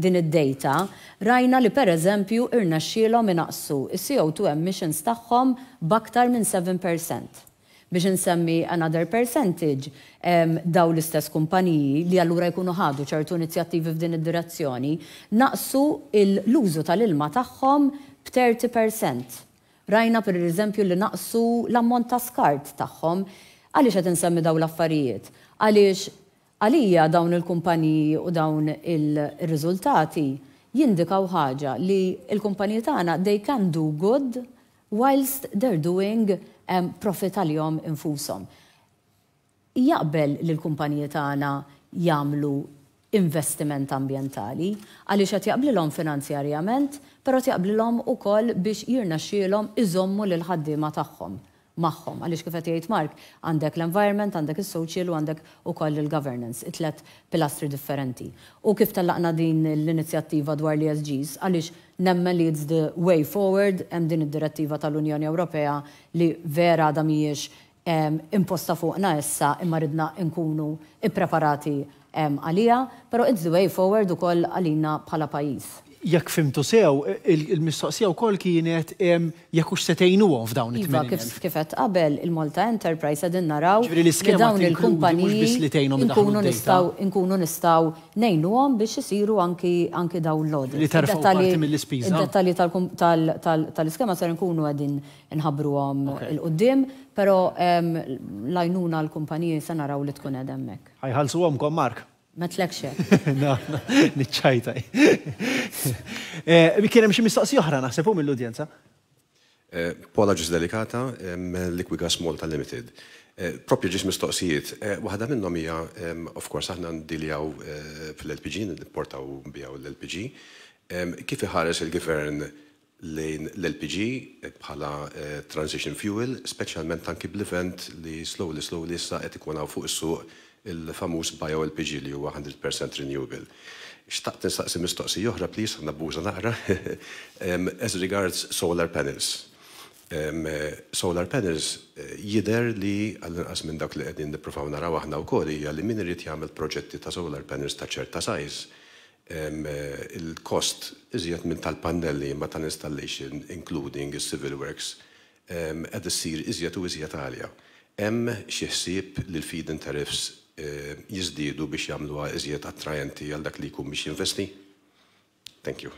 [SPEAKER 3] din id-data rajna li per eżempju irnexxielhom inaqsu il co 2 emissions tagħhom baktar minn 7% biex nsemmi another percentage um, daw l-istess kumpaniji li allura jkunu ħadu ċertu inizjattivi f'din id-direzzjoni, naqsu l-użu tal-ilma tagħhom b'30%. Rajna per eżempju li naqsu l-ammont ta' skart tagħhom Għaliex qed insemmi dawn l-affarijiet? Għaliex għalija dawn il-kumpaniji u dawn il-riżultati jindikaw ħaġa li il-kumpaniji tagħna they can do good whilst they're doing um, profit għal-jom infusom. Jaqbel li l-kumpaniji tagħna jagħmlu investiment ambientali, għaliex qed jaqblilhom finanzjarjament, però u ukoll biex jirna xielhom iżommu lil ħaddiema tagħhom maħħom. Għaliex kif qed jgħid Mark, għandek l-environment, għandek is-social u għandek ukoll il-governance, it-tlet pilastri differenti. U kif tellaqna din l-inizjattiva dwar li esgs għaliex nemmen li the way forward hemm din id-direttiva tal-Unjoni Ewropea li vera da mhijiex imposta fuqna issa imma ridna nkunu ippreparati għalija, pero it's the way forward ukoll għalina bħala pajjiż
[SPEAKER 2] jekk fimtu sew, il-mistoqsija u kol kienet jekk ux setejnu għom f'dawn il-kmini. Iva,
[SPEAKER 3] kifet qabel il-Malta Enterprise għedin naraw li dawn il kumpani nkunu nistaw nejnu għom biex jisiru anki download. Li tarfu parti mill-ispiża. Id-dettali tal-iskema ser nkunu għedin nħabru għom il-qoddim, pero lajnuna l-kumpaniji sanaraw li tkun għedemmek.
[SPEAKER 2] Ħajħalsu għom kom, Mark. Ma tlekx. No, nitċajta. Eh, mi kienem xie mistaqsi oħra naħseb u mill-udjenza.
[SPEAKER 6] Eh, pola ġis delikata, Liquiga molta Limited. Eh, propju ġis mistoqsijiet, waħda minnom hija, of course, aħna ndiljaw fil-LPG, nipportaw bijaw l-LPG. Kif iħares il-gvern lejn l-LPG bħala transition fuel, specialment tanki bl-event li slowly, slowly sa' qed ikun fuq is-suq il-famuż bio-LPG li huwa 100% renewable. Xtaqt nistaqsi mistoqsi oħra, please, nabbuża naqra. As regards solar panels. solar panels eh, jider li għall-inqas minn dak li qegħdin nippruvaw naraw aħna wkoll hija li min irid jagħmel proġetti ta' solar panels ta' ċerta size eh, il-kost iżjed minn tal-pannelli ma tal-installation including civil works qed issir iżjed u iżjed għalja. Em xi ħsieb l feed-in tariffs Eh, jizdidu biex jagħmluha iżjed attrajenti għal dak li jkun biex jinvesti? Thank you.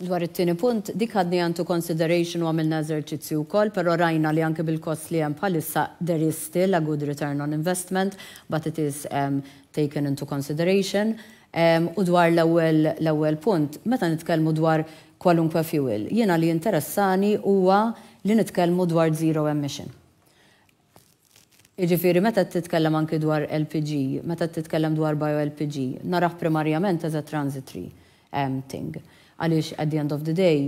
[SPEAKER 3] Dwar it-tieni punt, dik għadni għantu consideration u għamilna eżerċizzju wkoll, però rajna li anke bil-kost li hemm bħalissa there is still a good return on investment, but it is um, taken into consideration. Um, u dwar l-ewwel punt, meta nitkellmu dwar kwalunkwe fuel, jiena li interessani huwa li nitkellmu dwar zero emission Iġifiri, meta titkellem anki dwar LPG, meta titkellem dwar bio-LPG, naraħ primarjament as a transitory um, thing. Għalix, at the end of the day,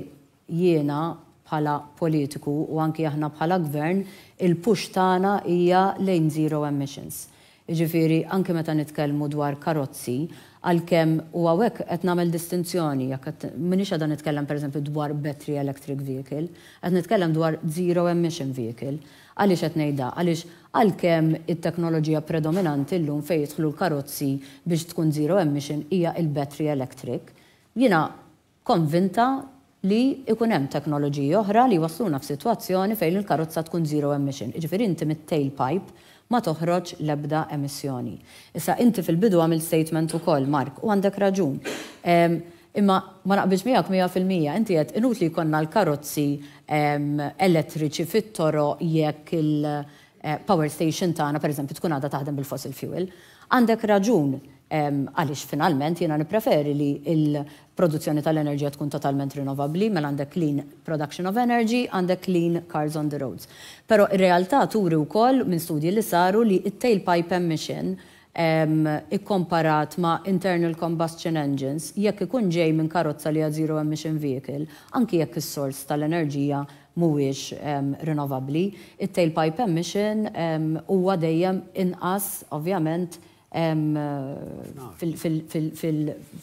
[SPEAKER 3] jiena bħala politiku u anki aħna bħala gvern, il-push tagħna hija lejn zero emissions. Iġifiri, anki meta nitkellmu dwar karozzi, għal-kem u għawek għet namel distinzjoni, jek minix għadan nitkellem per esempio dwar battery electric vehicle, għet nitkellem dwar zero emission vehicle. Għalix għet nejda, għalix għalkemm it-teknoloġija predominanti llum fejn jitħlu l-karozzi biex tkun zero emission hija il-battery electric. Jiena konvinta li ikun hemm teknoloġija oħra li wasluna f'sitwazzjoni fejn il-karozza tkun zero emission. Ġifieri inti mit-tailpipe ma toħroġ lebda emissjoni. Issa inti fil-bidu għamil statement ukoll, Mark, u għandek raġun. Um, imma ma naqbilx miegħek mija fil-mija, inti qed inutli jkollna l-karozzi elettriċi fit-toro jekk il- Eh, power station tagħna pereżempju tkun għadha taħdem bil-fossil fuel. Għandek raġun għaliex finalment jiena nippreferi li il-produzzjoni tal-enerġija tkun totalment rinnovabbli, mela għandek clean production of energy, għandek clean cars on the roads. Però ir-realtà turi wkoll minn studji li saru li it-tailpipe emission um, ikkomparat ma' internal combustion engines, jekk ikun ġej minn karozza li għad zero emission vehicle, anki jekk is-sors tal-enerġija mhuwiex um, rinnovabbli. It-tailpipe emission huwa dejjem inqas ovvjament um,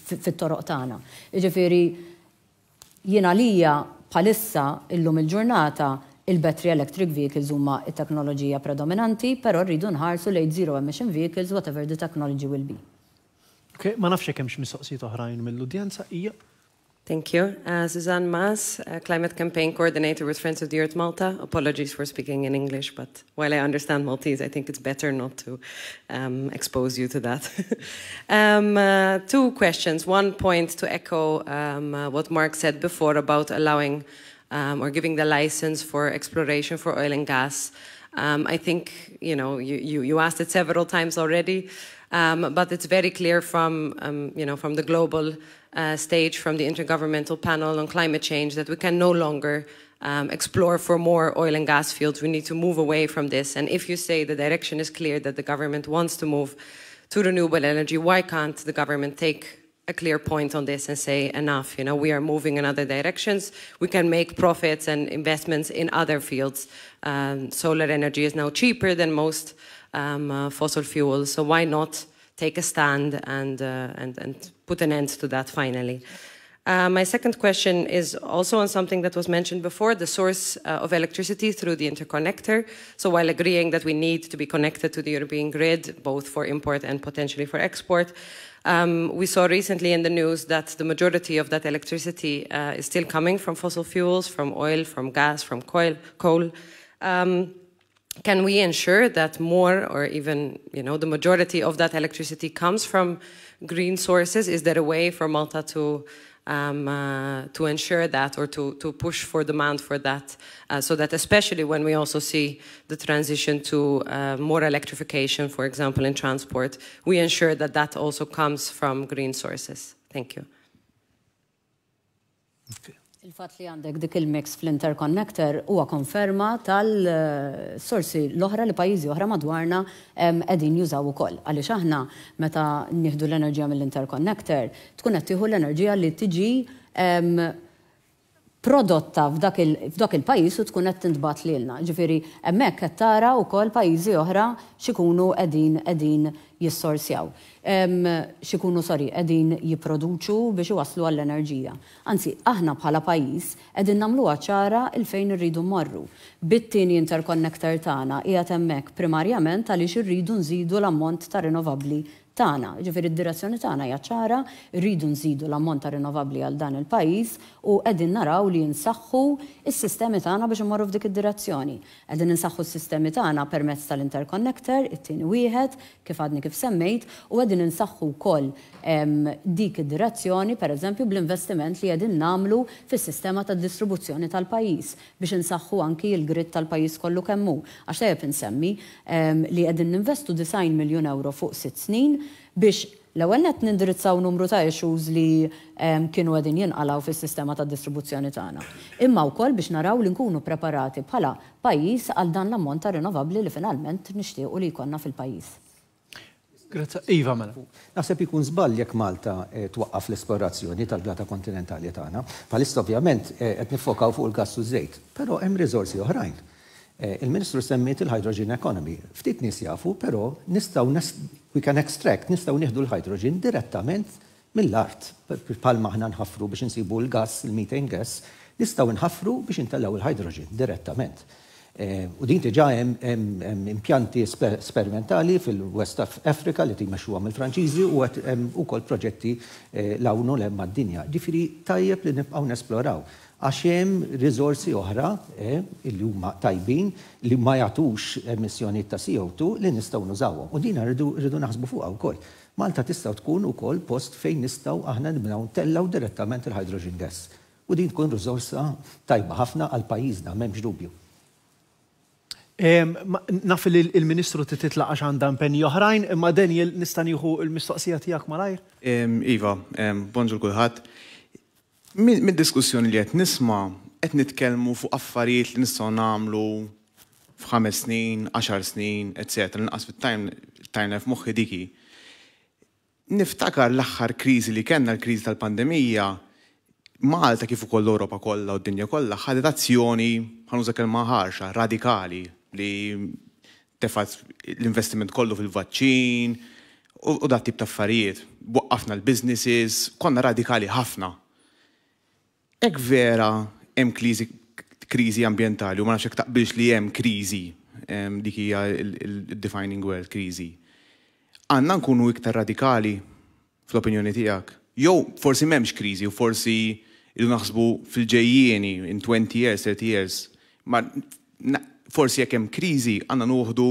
[SPEAKER 3] fil-toroq tagħna. Ġifieri jiena lija palissa illum il-ġurnata il-battery electric vehicles huma it-teknoloġija predominanti, però rridu nħarsu lejn zero emission vehicles whatever the technology will be.
[SPEAKER 2] Okay, ma nafx hemmx mistoqsijiet oħrajn mill-udjenza hija Thank
[SPEAKER 7] you. Uh, Suzanne Mas, uh, Climate Campaign Coordinator with Friends of the Earth Malta. Apologies for speaking in English, but while I understand Maltese, I think it's better not to um, expose you to that. um, uh, two questions. One point to echo um, uh, what Mark said before about allowing um, or giving the license for exploration for oil and gas. Um, I think, you know, you, you, you asked it several times already. Um, but it's very clear from, um, you know, from the global uh, stage, from the Intergovernmental Panel on Climate Change, that we can no longer um, explore for more oil and gas fields. We need to move away from this. And if you say the direction is clear that the government wants to move to renewable energy, why can't the government take a clear point on this and say enough you know we are moving in other directions we can make profits and investments in other fields um, solar energy is now cheaper than most um, uh, fossil fuels. So why not take a stand and, uh, and, and put an end to that finally? Uh, my second question is also on something that was mentioned before the source uh, of electricity through the interconnector. So, while agreeing that we need to be connected to the European grid, both for import and potentially for export, um, we saw recently in the news that the majority of that electricity uh, is still coming from fossil fuels, from oil, from gas, from coal. Um, can we ensure that more or even you know the majority of that electricity comes from green sources is there a way for malta to um, uh, to ensure that or to, to push for demand for that uh, so that especially when we also see the transition to uh, more electrification for example in transport we ensure that that also comes from green sources thank you
[SPEAKER 3] okay. Il-fat li għandek dik il-mix fl-interconnector huwa konferma tal-sorsi l-oħra li pajjiżi oħra madwarna qegħdin jużaw ukoll. Għaliex aħna meta nieħdu l-enerġija mill-interconnector tkun qed tieħu l-enerġija li tiġi prodotta f'dak il-pajis u tkun qed tintbat lilna. Ġifieri hemmhekk qed tara wkoll pajjiżi oħra xikunu qegħdin qegħdin jissorsjaw. Xikunu sorry, qegħdin jipproduċu biex iwaslu għall-enerġija. Anzi, aħna bħala pajjiż għedin nagħmluha ċara il fejn irridu marru. Bit-tieni interconnector tagħna hija hemmhekk primarjament għaliex rridu nżidu l-ammont ta' rinnovabbli tagħna. Ġifieri id direzzjoni tagħna hija ċara, rridu nżidu l-ammont ta' rinnovabbli għal dan il-pajjiż u qegħdin naraw li nsaħħu is-sistemi tagħna biex imorru f'dik id-direzzjoni. Qegħdin insaħħu s-sistemi tagħna permezz tal-interconnector, it-tieni wieħed kif għadni kif semmejt, u qegħdin insaħħu wkoll ehm, dik id-direzzjoni pereżempju bl-investiment li qegħdin nagħmlu fis-sistema tad-distribuzzjoni tal-pajjiż biex insaħħu anki l-grid tal-pajjiż kollu kemmu. Għax tajjeb insemmi ehm, li qegħdin ninvestu 90 miljun euro fuq sitt snin biex l-ewwel qed nindirizzaw numru ta' issues li kienu għedin jinqalaw fis-sistema ta' distribuzzjoni tagħna. Imma wkoll biex naraw li nkunu preparati bħala pajjiż għal dan l-ammont ta' rinnovabbli li finalment nixtiequ li jkollna fil-pajjiż.
[SPEAKER 1] Grazie. Iva mela. Naħseb ikun żball jekk Malta eh, twaqqaf l-esplorazzjoni tal-blata kontinentali tagħna. Palissa ovvjament eh, qed nifokaw fuq il-gas u żejt, però hemm riżorsi oħrajn Eh, il-Ministru semmiet il-hydrogen economy. Ftit nis jafu, pero nistaw, we can extract, nistaw nieħdu l-hydrogen direttament mill-art. Palma ħna nħafru biex nsibu l-gas, il-methane gas, nistaw nħafru biex intellaw il-hydrogen direttament. Eh, u din tiġa hemm impjanti sperimentali fil-West Africa li għam il franċiżi u qed hemm ukoll proġetti eh, lawnu l hemm mad-dinja. Ġifieri tajjeb li nibqgħu nesploraw għax hemm riżorsi oħra eh, li huma tajbin li ma jagħtux emissjoni ta' CO2 li nistgħu nużawhom. U dina rridu naħsbu fuqha wkoll. Malta tista' tkun ukoll post fejn nistgħu aħna nibnaw tellaw direttament il-hydrogen gas. U din tkun riżorsa tajba ħafna għal pajjiżna m'hemmx dubju.
[SPEAKER 2] Naf li il-ministru titla għax għandan penni oħrajn, imma Daniel nistaniħu il-mistoqsija tijak malaj?
[SPEAKER 8] Iva, bonġu l-kulħat. Min diskussjoni li qed nisma' qed nitkellmu fuq affarijiet li nistgħu nagħmlu f'ħames snin, 10 snin, etc. Nqas fit tajna f'moħħi diki. Niftakar l-aħħar kriżi li kellna l-kriżi tal-pandemija, Malta kif ukoll l-Ewropa kollha u d-dinja kollha ħadet azzjoni ħanuża kelma ħarxa radikali li tefat l-investiment kollu fil-vaċċin u dat tip ta' affarijiet. Waqqafna l-businesses, konna radikali ħafna Ek vera hemm kriżi krizi ambientali u ma nafx taqbilx li hemm kriżi dik hija il-defining word kriżi. għanna nkunu iktar radikali fl-opinjoni tiegħek. Jew forsi m'hemmx kriżi u forsi il naħsbu fil-ġejjieni in 20 years, 30 years. Ma forsi jekk hemm kriżi għandna nuħdu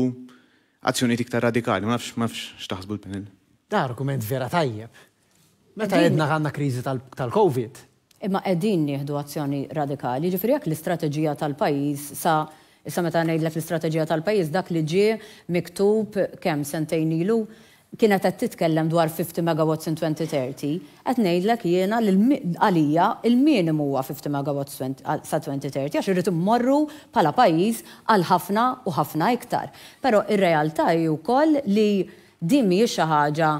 [SPEAKER 8] azzjoni iktar radikali, ma nafx ma nafx x'taħsbu l penil
[SPEAKER 2] Da argument vera tajjeb. Meta jedna għandna kriżi tal-COVID,
[SPEAKER 3] imma qegħdin nieħdu azzjoni radikali. ġifri jekk l-istrateġija tal-pajjiż sa issa meta ngħidlek l-istrateġija tal-pajjiż dak li ġie miktub kemm sentejn ilu kienet qed titkellem dwar 50 megawatts in 2030, qed ngħidlek jiena għalija il-minimu huwa 50 megawatts sa 2030 għax irrid immorru bħala pajjiż għal ħafna u ħafna iktar. Però ir-realtà hi wkoll li din mhijiex xi ħaġa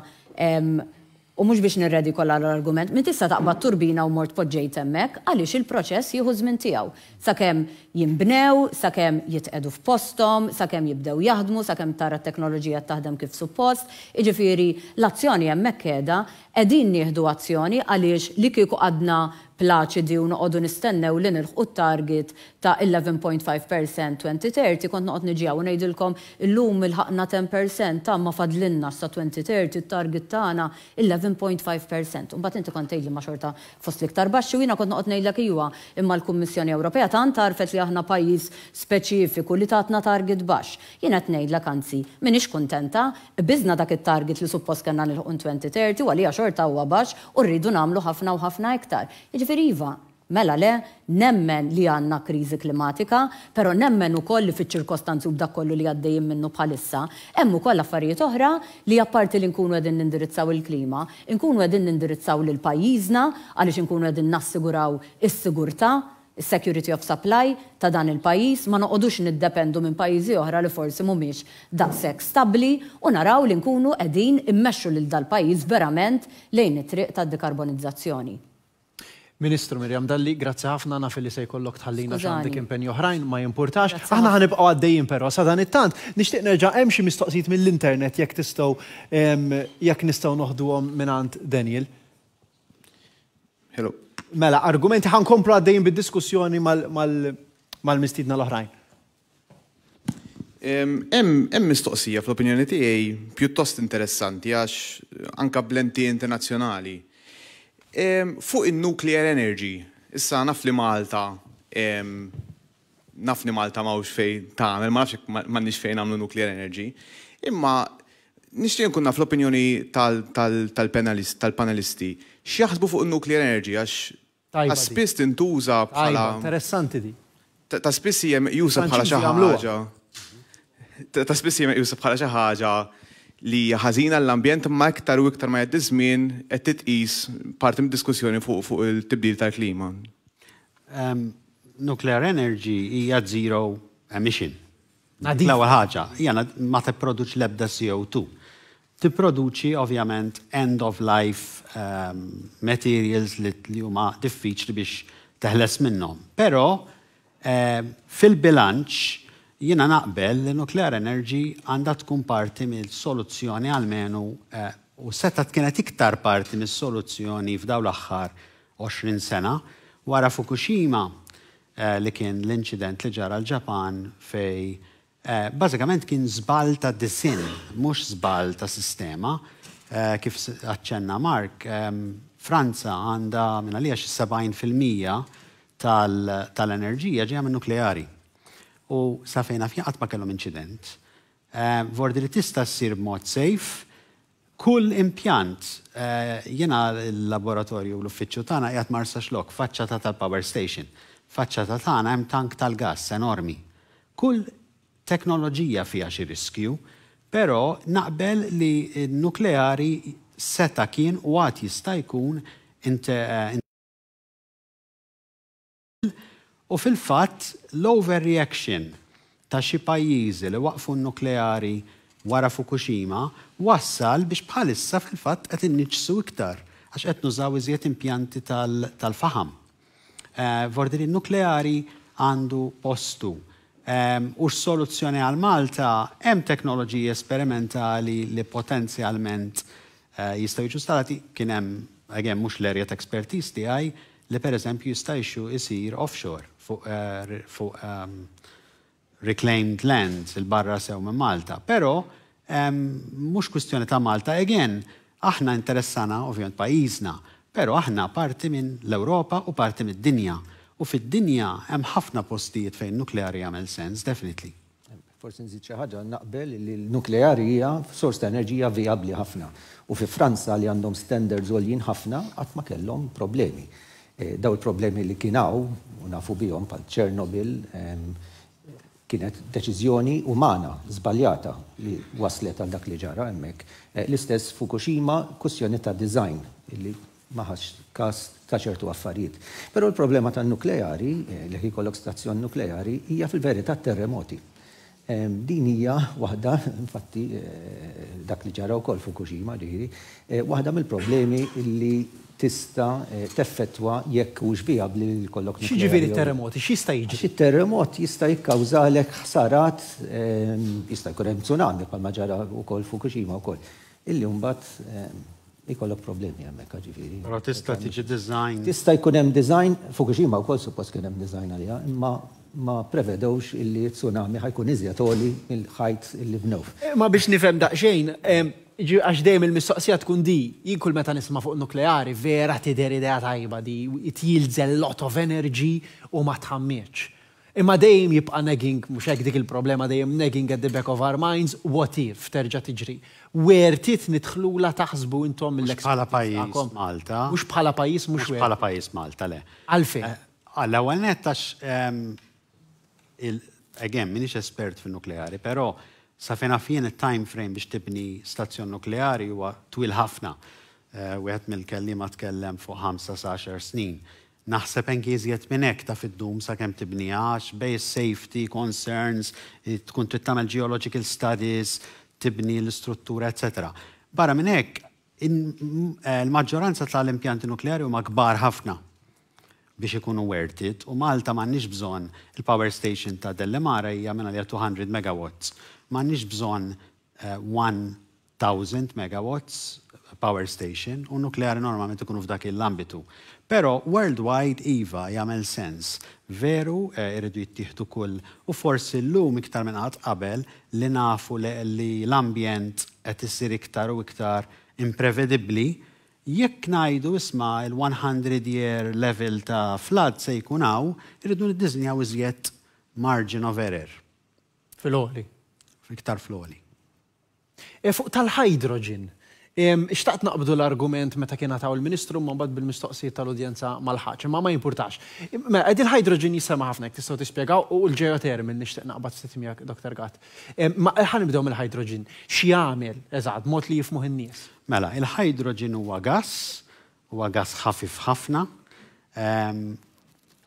[SPEAKER 3] U mhux biex nirredi kolla l-argument, min tista' taqbad turbina u mort poġġejt hemmhekk għaliex il-proċess jieħu żmien tiegħu. Sakemm jinbnew, sakemm jitqedu f'posthom, sakemm jibdew jaħdmu, sakemm tara t-teknoloġija taħdem kif suppost. iġifiri l-azzjoni hemmhekk qiegħda edin nieħdu azzjoni għaliex li kieku għadna plaċidi u noqogħdu nistennew li nilħqu target ta' 11.5% 2030 kont noqgħod niġiegħu ngħidilkom illum il-ħaqna 10% ta' ma fadlinna sa 2030 il target tagħna 11.5%. bat inti kont tgħidli ma' xorta fost liktar baxxi u jiena kont noqgħod ngħidlek iwa imma l-Kummissjoni Ewropea tant tarfet li aħna pajjiż speċifiku li tatna target baxx. Jiena qed ngħidlek anzi m'iniex kuntenta, biżna dak it-target li suppost kellna nilħu 2030 u għalija xorta huwa baxx u rridu nagħmlu ħafna u ħafna iktar. Jiġifieri Ġifiri iva, Mela le, nemmen li għanna krizi klimatika, pero nemmen u koll fiċ ċirkostanzi u b'dak kollu li għaddejjem minnu bħalissa, hemm ukoll affarijiet oħra li apparti li nkunu għedin nindirizzaw il-klima, nkunu għedin nindirizzaw l pajjiżna għaliex nkunu għedin nassiguraw il sigurta security of supply ta' dan il-pajis, ma noqodux niddependu minn pajizi oħra li forsi mumiex daqshekk stabli u naraw li nkunu qegħdin immexxu lil dal-pajjiż verament lejn it-triq tad-dekarbonizzazzjoni.
[SPEAKER 2] Ministru Mirjam Dalli, grazzi ħafna fil li se jkollok tħallina xandik impenju oħrajn ma jimpurtax. Aħna ħanibqgħu għaddejjin però sa dan it-tant nixtieq nerġa' hemm xi mistoqsijiet mill-internet jekk tistgħu jekk nistgħu noħduhom mingħand Daniel. Hello. Mela, argumenti ħankomplu għaddejjin bid-diskussjoni mal-mistidna l-oħrajn.
[SPEAKER 8] Hemm mistoqsija fl-opinjoni tiegħi pjuttost interessanti għax anka blenti internazzjonali Fuq il-nuclear energy, issa naf li Malta, naf li Malta mawx fej ta' ma nafx ma nix fejn għamlu nuclear energy, imma nixtieq nkun naf l-opinjoni tal-panelisti. X'jaħsbu fuq il-nuclear energy għax ta' spiss tintuża bħala.
[SPEAKER 2] Interessanti di.
[SPEAKER 8] Ta' spissi jem jusab bħala xi ħaġa. Ta' spissi jem jusab bħala xi ħaġa li ħażina l-ambjent ma iktar u iktar ma jaddizmin żmien qed titqis parti mid-diskussjoni fuq fu il-tibdil tal-klima.
[SPEAKER 4] nuclear energy hija zero emission. L-ewwel ħaġa, hija ma tipproduċ l-ebda CO2. Tipproduċi ovvjament end of life materials li huma diffiċli biex teħles minnhom. Però fil-bilanċ Jina naqbel li nuklear energy għandha tkun parti mill-soluzzjoni għalmenu eh, u seta kienet iktar parti mill-soluzzjoni f'daw l-aħħar 20 sena wara Fukushima eh, li kien l-inċident li ġara l-Ġapan fej eh, bażikament kien żbal ta' disin, mhux żbal ta' sistema, kif għacċenna Mark, ehm, Franza għanda minna li 70% tal-enerġija ġeja minn nukleari u safejna fja ma kellhom incident. Eh, vordi li tista' ssir mod sejf, kull impjant eh, jena l-laboratorju u l-uffiċċju tagħna qiegħed marsa xlok faċċata tal-power station, faċċata tagħna hemm tank tal-gass enormi. Kull teknoloġija fiha xi riskju, però naqbel li n-nukleari seta kien u għat jista' jkun eh, U fil-fatt, l-overreaction ta' xi pajjiżi li waqfu n-nukleari wara Fukushima wassal biex bħalissa fil-fatt qed inniġsu iktar għax qed nużaw iżjed impjanti tal-faham. Eh, Vordiri nukleari għandu postu. Ehm, u soluzzjoni għal Malta hemm teknoloġiji esperimentali li potenzjalment eh, jistgħu jiġu stati kien hemm mhux l-area ta' ekspertiz tiegħi li pereżempju jista' jixu isir offshore fuq eh, ehm, reclaimed lands il-barra sew minn Malta. Pero ehm, mhux kwistjoni ta' Malta, again, aħna interessana ovvjament pajjiżna, pero aħna parti minn l-Ewropa u parti minn dinja. U fid-dinja hemm ħafna postijiet fejn nukleari jagħmel sens, definitely.
[SPEAKER 1] Forsi nżid xi ħaġa naqbel li l-nukleari hija sors ta' enerġija vijabbli ħafna. U fi Franza li għandhom standards għoljin ħafna qatt ma kellhom problemi. Eh, daw il-problemi li kienaw, u nafu bihom pal ċernobil, kienet deċiżjoni umana, zbaljata li waslet għal dak li ġara hemmhekk. Eh, l-istess Fukushima kussjoni ta' design li maħax kas ta' ċertu affarijiet. Però l-problema tan-nukleari, eh, li ħikollok stazzjon nukleari, hija fil-verità terremoti. Din hija waħda, infatti dak li ġara wkoll Fukushima ġiri, waħda mill-problemi li tista eh, teffettwa jekk u bli li kollok. frit-terremoti, terremot, xista jiġi? Xie terremot jista jikkawza lek ħsarat, ehm, jista jkun hemm tsunami pal maġara u kol Fukushima u kol. Illi mbagħad ehm, ikollok problemi hemmhekk ġifieri.
[SPEAKER 4] Ora tista' tiġi design. Tista'
[SPEAKER 1] jkun hemm design, Fukushima wkoll suppost kien hemm design għalija, imma ma prevedewx illi tsunami ħajkun iżjed oli mill-ħajt illi bnew.
[SPEAKER 2] Eh, ma biex nifhem daqsxejn, għax dejjem il-mistoqsija tkun di, jien kull meta nisma' fuq nukleari vera tidher idea tajba di it yields lot of energy u ma tħammiċ. Imma dejjem jibqa' negging, mhux hekk dik il-problema dejjem negging at the back of our minds, what if terġa' tiġri. Wertit nidħlula taħsbu intom mill Bħala pajjiż Malta. Mhux bħala pajjiż mhux bħala pajjiż Malta le. Għalfejn. Eh,
[SPEAKER 4] għall-ewwel again, minix espert fin nukleari, pero sa fena fien il-time frame biex tibni stazzjon nukleari huwa twil ħafna. Eh, wieħed mill ma tkellem fuq 15 snin. Naħseb anki iżjed minn hekk ta' fid-dum sa tibni għax, base safety concerns, eh, tkun trid tagħmel geological studies, tibni l-istruttura, etc. Barra minn hekk, eh, l-maġġoranza tal-impjanti nukleari huma kbar ħafna biex ikunu worth it u Malta m'għandniex bżonn il-power station ta' Dellemara hija minna li 200 megawatts. M'għandniex bżonn bżon eh, 1000 megawatts power station u nukleari normalment ikunu f'dak il ambitu Pero worldwide IVA jagħmel sens. Veru eh, irridu jittieħdu kull u forsi llum iktar minn qatt qabel li nafu li l-ambjent qed isir iktar u iktar imprevedibbli jekk najdu isma il-100 year level ta' flood se jkun hawn, nid niddiżnjaw iżjed margin of error.
[SPEAKER 2] Fil-oli. Iktar fil-oli. E fuq tal-hydrogen, Ixtaqt naqbdu l-argument meta kien għataw il-ministru ma bad bil mistoqsi tal-udjenza mal-ħaċ, ma ma jimportax. Ma mela, għed il-hydrogen jisema ħafna jek tistaw tispiegaw u l-ġeotermil nixtaq naqbad s-sitimija Dr. Gatt. Ma ħan nibdew mill-hydrogen, xie għamil, eżad, mot li jifmuħin nis? nies
[SPEAKER 4] Mela, il-hydrogen huwa gas, huwa gas ħafif ħafna,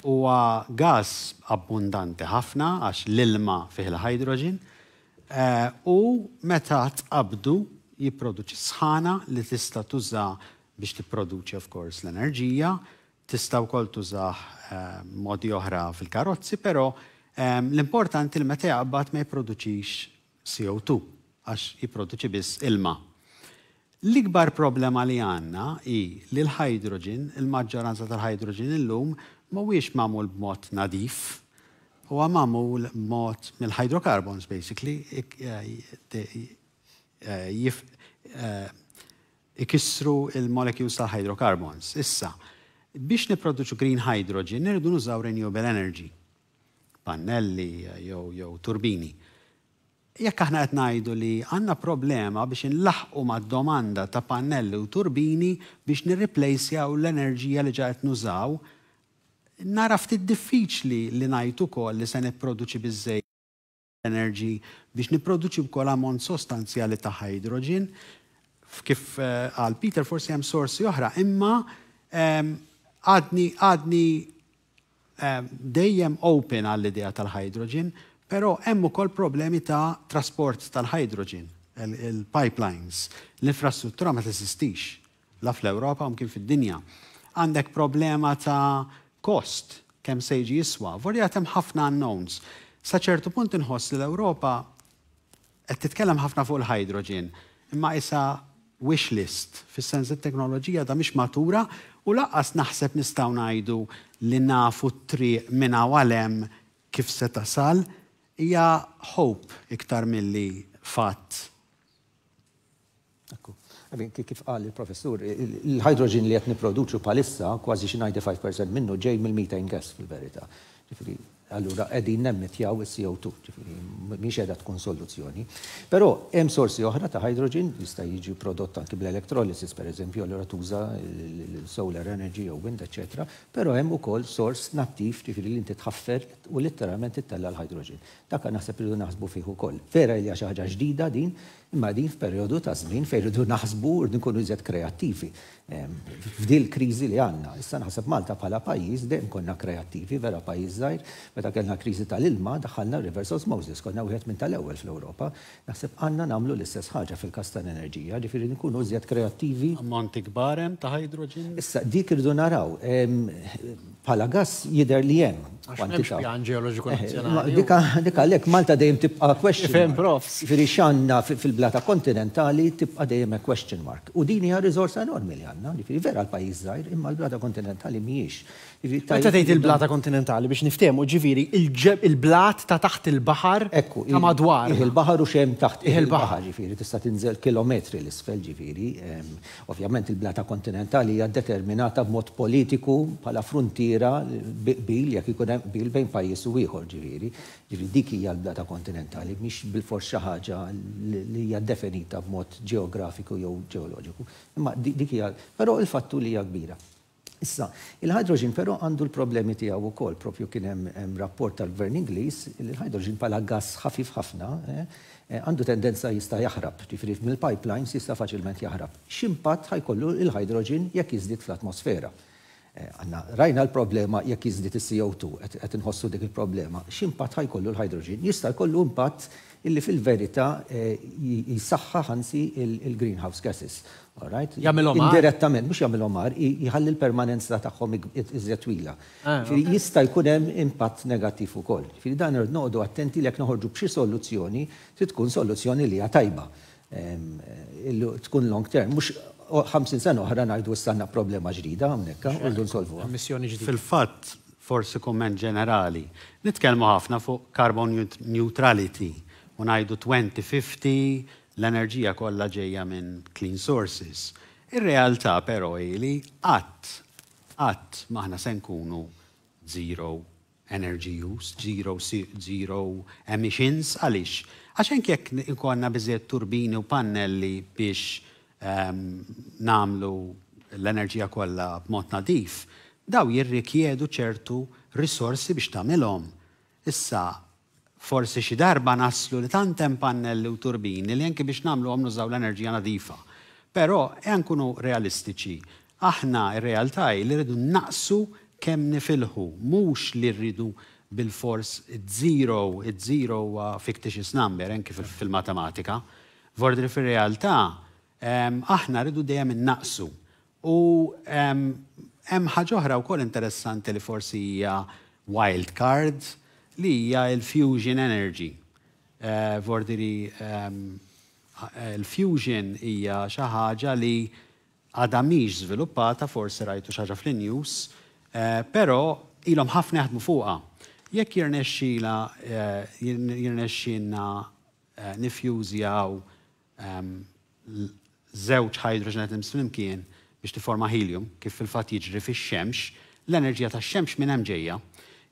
[SPEAKER 4] huwa gas abbundanti ħafna għax l-ilma fih il-hydrogen, eh, u meta tqabdu jipproduċi sħana li tista' tuża biex tipproduċi of course l-enerġija, tista' wkoll tuża eh, modi oħra fil-karozzi, però l-importanti li meta jaqbad ma jipproduċix CO2 għax jipproduċi biss ilma L-ikbar problema li għanna i li l-hydrogen, il-maġġoranza tal-hydrogen illum wiex mamul b'mod nadif, u mamul b'mod mill-hydrocarbons basically eh, eh, eh, ikissru il-molecules tal-hydrocarbons. Issa, biex niproduċu green hydrogen, nirridu nużaw renewable energy, pannelli jew turbini jekk aħna qed ngħidu li għandna problema biex inlaħqu mad-domanda ta' pannelli u turbini biex nirriplejsjaw l-enerġija li ġa qed nużaw, nara ftit diffiċli li ngħid ukoll li se nipproduċi biżej enerġi biex nipproduċi wkoll ammont sostanzjali ta' hydrogen kif għal eh, Peter forsi hemm sorsi oħra, imma ehm, għadni għadni ehm, dejjem open għall-idea tal-hydrogen Pero hemm ukoll problemi ta' trasport tal-hydrogen, il-pipelines, l-infrastruttura ma teżistix la fl-Ewropa u kien fid-dinja. Għandek problema ta' kost, kemm se jiġi jiswa, vorjat hemm ħafna unknowns. Sa ċertu punt inħoss li l-Ewropa qed titkellem ħafna fuq il-hydrogen, imma isa wish list, fis-sens it-teknoloġija da mhix matura u laqqas naħseb nistgħu ngħidu li nafu t-triq minn għalem kif se tasal hija hope
[SPEAKER 1] iktar milli fatt. Kif qal il-professur, il-hydrogen li qed niproduċu palissa kważi xi 95% minnu ġej mill-methane gas fil-verità. Allura, edin jaw il-CO2, miex edha tkun soluzzjoni. Pero, hemm sorsi oħra ta' hydrogen, jista' jiġi prodott anki bl-electrolysis, per eżempju, allura tuża solar energy u wind, etc. Pero hemm ukoll sors nattiv ġifiri li inti tħaffer u it tittella l-hydrogen. Dak naħseb li naħsbu fih ukoll. Vera li xi ħaġa ġdida din imma din f'perjodu ta' żmien fejn rridu naħsbu rridu nkunu iżjed kreattivi. F'dil kriżi li għandna, issa naħseb Malta bħala pajjiż dejjem konna kreattivi, vera pajjiż żgħir, meta kellna kriżi tal-ilma daħħalna reverse osmosis, konna wieħed minn tal-ewwel fl-Ewropa, naħseb għandna nagħmlu l-istess ħaġa fil-kas tal-enerġija, ġifieri nkunu iżjed kreattivi.
[SPEAKER 4] Ammonti hemm ta' hydrogen?
[SPEAKER 1] Issa dik irridu naraw bħala gass jidher li hemm.
[SPEAKER 2] Eh,
[SPEAKER 1] dik għalhekk Malta dejjem tibqa' question. Fem profs. Firix għandna fil blata kontinentali tibqa' dejjem question mark. U din hija riżorsa enormi li għandna, ġifieri vera l-pajjiż żgħir, imma l-blata kontinentali mhijiex. Meta tgħid il-blata kontinentali biex niftehmu ġifieri il-blat ta' taħt il-baħar ta' madwar. Il-baħar u xem taħt il-baħar ġifieri tista' tinżel kilometri l-isfel ġifieri. Ovvjament il-blata kontinentali hija determinata b'mod politiku bħala frontiera bil jekk ikun hemm bil bejn pajjiż u ieħor ġifieri. Ġifieri dik hija l-blata kontinentali mhix bil-forsi ħaġa li hija definita b'mod ġeografiku jew ġeoloġiku. Imma dik hija, però il-fattu li hija kbira. Issa, il-hydrogen però għandu l-problemi u kol, propju kien hemm rapport tal-Gvern Inglis, il-hydrogen bħala gas ħafif ħafna eh, eh, għandu tendenza jista' jaħrab, ġifieri mill-pipelines jista' faċilment jaħrab. X'impatt ħajkollu il-hydrogen jekk jiżdied fl-atmosfera. Eh, għanna rajna l-problema jekk jiżdied is-CO2 qed inħossu dik il-problema. X'impatt ħajkollu l-hydrogen? Jista' jkollu impatt illi fil-verita eh, jisaxħa ħansi il-greenhouse gases. Alright? Jamilom Indirettament, mux jamilom għar, jħalli l-permanenza taħħom iżjat twila. Ah, jista jkunem impatt negativ u koll. Fil dan noqdu attenti li noħorġu b'xi soluzzjoni, si tkun soluzzjoni li għatajba. Eh, tkun long term, mux 50 sena oħra najdu s-sanna problema ġdida għamnekka, eh, u l-solvu. Missjoni
[SPEAKER 4] Fil-fat, forsi komment ġenerali, nitkelmu ħafna fuq carbon neutrality u najdu 2050 l-enerġija kollha ġejja minn clean sources. Ir-realtà però li qatt att maħna se nkunu zero energy use, zero, zero emissions, għalix. Għaxen kjek ikonna bizziet turbini u pannelli biex um, namlu l-enerġija kollha b'mod nadif, daw jirrikjedu ċertu risorsi biex tamilom. Issa forsi xi darba naslu li tantem pannelli u turbini li anke biex namlu għamlu nużaw l-enerġija nadifa. Però jankunu e realistiċi. Aħna r realtà li rridu naqsu kemm nifilħu, mhux li rridu bil-fors zero, zero uh, fictitious number, anke fil-matematika. Vordri fil-realtà, um, aħna rridu dejjem innaqsu. U hemm um, ħaġa oħra wkoll interessanti li forsi hija uh, wild cards, li hija il-fusion energy. Eh, vordiri ehm, eh, il-fusion hija xi ħaġa li għadha mhix żviluppata forsi rajtu xi ħaġa fl-news, eh, però ilhom ħafna jaħdmu fuqha. Jekk jirnexxila jirnexxina nifjużjaw ehm, żewġ hydrogen atoms flimkien biex tiforma helium kif fil-fatt jiġri fix-xemx, l-enerġija tax-xemx minn hemm ġejja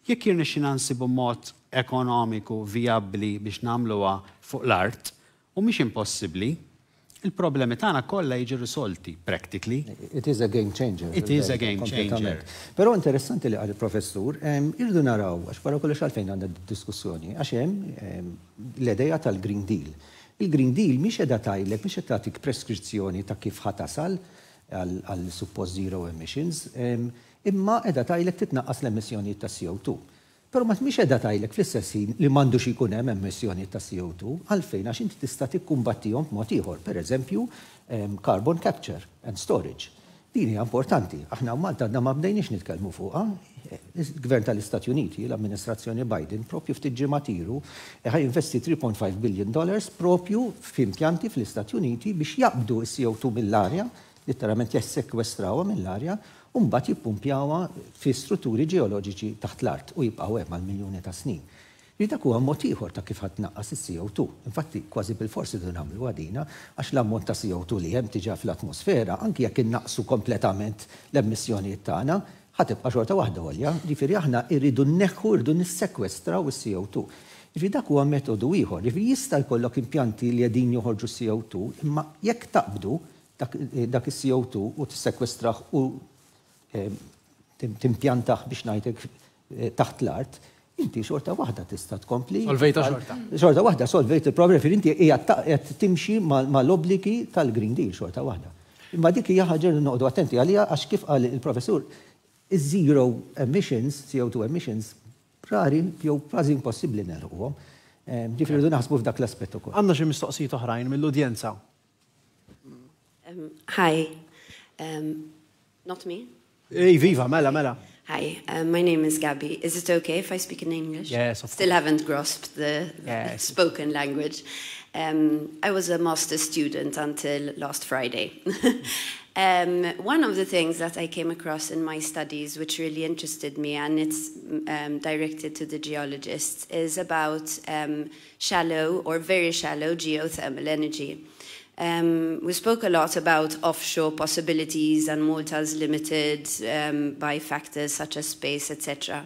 [SPEAKER 4] jekk jirni xinansibu mod ekonomiku viabli biex namluwa fuq l-art, u mhix impossibbli, il-problemi tagħna kollha jiġi risolti
[SPEAKER 1] practically. It is a game changer. It is a game changer. Però interessanti li għal professur ehm, irdu naraw għax wara kollox għalfejn għanda diskussjoni għax hemm ehm, l edeja tal-Green Deal. Il-Green Deal miex qiegħda tajlek, miex qed tagħtik preskrizzjoni ta' kif ħatasal għal suppost zero emissions. Ehm, imma edha tajlek titnaqqas l-emissjoni ta' CO2. Pero ma tmix edha tajlek fl-istessin li mandu ikun hemm emissjoni ta' CO2 għalfejn għax inti tista' tikkumbattihom b'mod ieħor, pereżempju carbon capture and storage. Din hija importanti. Aħna Malta għadna ma bdejniex nitkellmu fuqha. Ah? Eh, Il-Gvern tal-Istati Uniti, l-amministrazzjoni Biden, propju ftit ġimatiru, eh, ħaj investi 3.5 billion dollars propju f'impjanti fl-Istati Uniti biex jaqbdu s CO2 mill-arja, litteralment jessekwestrawa mill-arja, Umbat jippumpjawa fi strutturi ġeoloġiċi taħt l-art u jibqaw hemm għal miljoni ta' snin. Li dak huwa mod ieħor ta' kif ħadd naqqas is-CO2. Infatti kważi bil-forsi dun nagħmlu għadina għax l-ammont ta' CO2 li hemm tiġa fl-atmosfera anki jekk innaqsu kompletament l-emissjonijiet tagħna, ħatibqa' xorta waħda għolja, ġifieri aħna irridu nneħħu irridu nissekwestraw is-CO2. Ġifieri dak huwa metodu ieħor, ġifieri jista' jkollok impjanti li qegħdin joħorġu CO2, imma jekk taqbdu dak is-CO2 u tissekwestraħ u Eh, timpjantaħ biex najtek eh, taħt l-art, inti xorta wahda tista tkompli. Solvejta xorta. Xorta wahda, solvejta il-problem, fil inti jgħat timxi mal obliki tal-Green Deal xorta wahda. Imma dik hija ħaġa li noqdu attenti għalija għax kif qal il-professur, iż-zero emissions, CO2 emissions, rari jew kważi impossibbli nelħuhom. Eh, ġifri rridu naħsbu f'dak l-aspett ukoll. Għandna xi mistoqsijiet oħrajn mill-udjenza.
[SPEAKER 9] Um, hi, um, not me.
[SPEAKER 2] Hey, viva, mala, mala.
[SPEAKER 9] Hi, uh, my name is Gabby. Is it okay if I speak in English? Yes, of Still course. haven't grasped the, yes. spoken language. Um, I was a master's student until last Friday. um, one of the things that I came across in my studies, which really interested me, and it's um, directed to the geologists, is about um, shallow or very shallow geothermal energy. Um, we spoke a lot about offshore possibilities and Malta's limited um, by factors such as space, etc.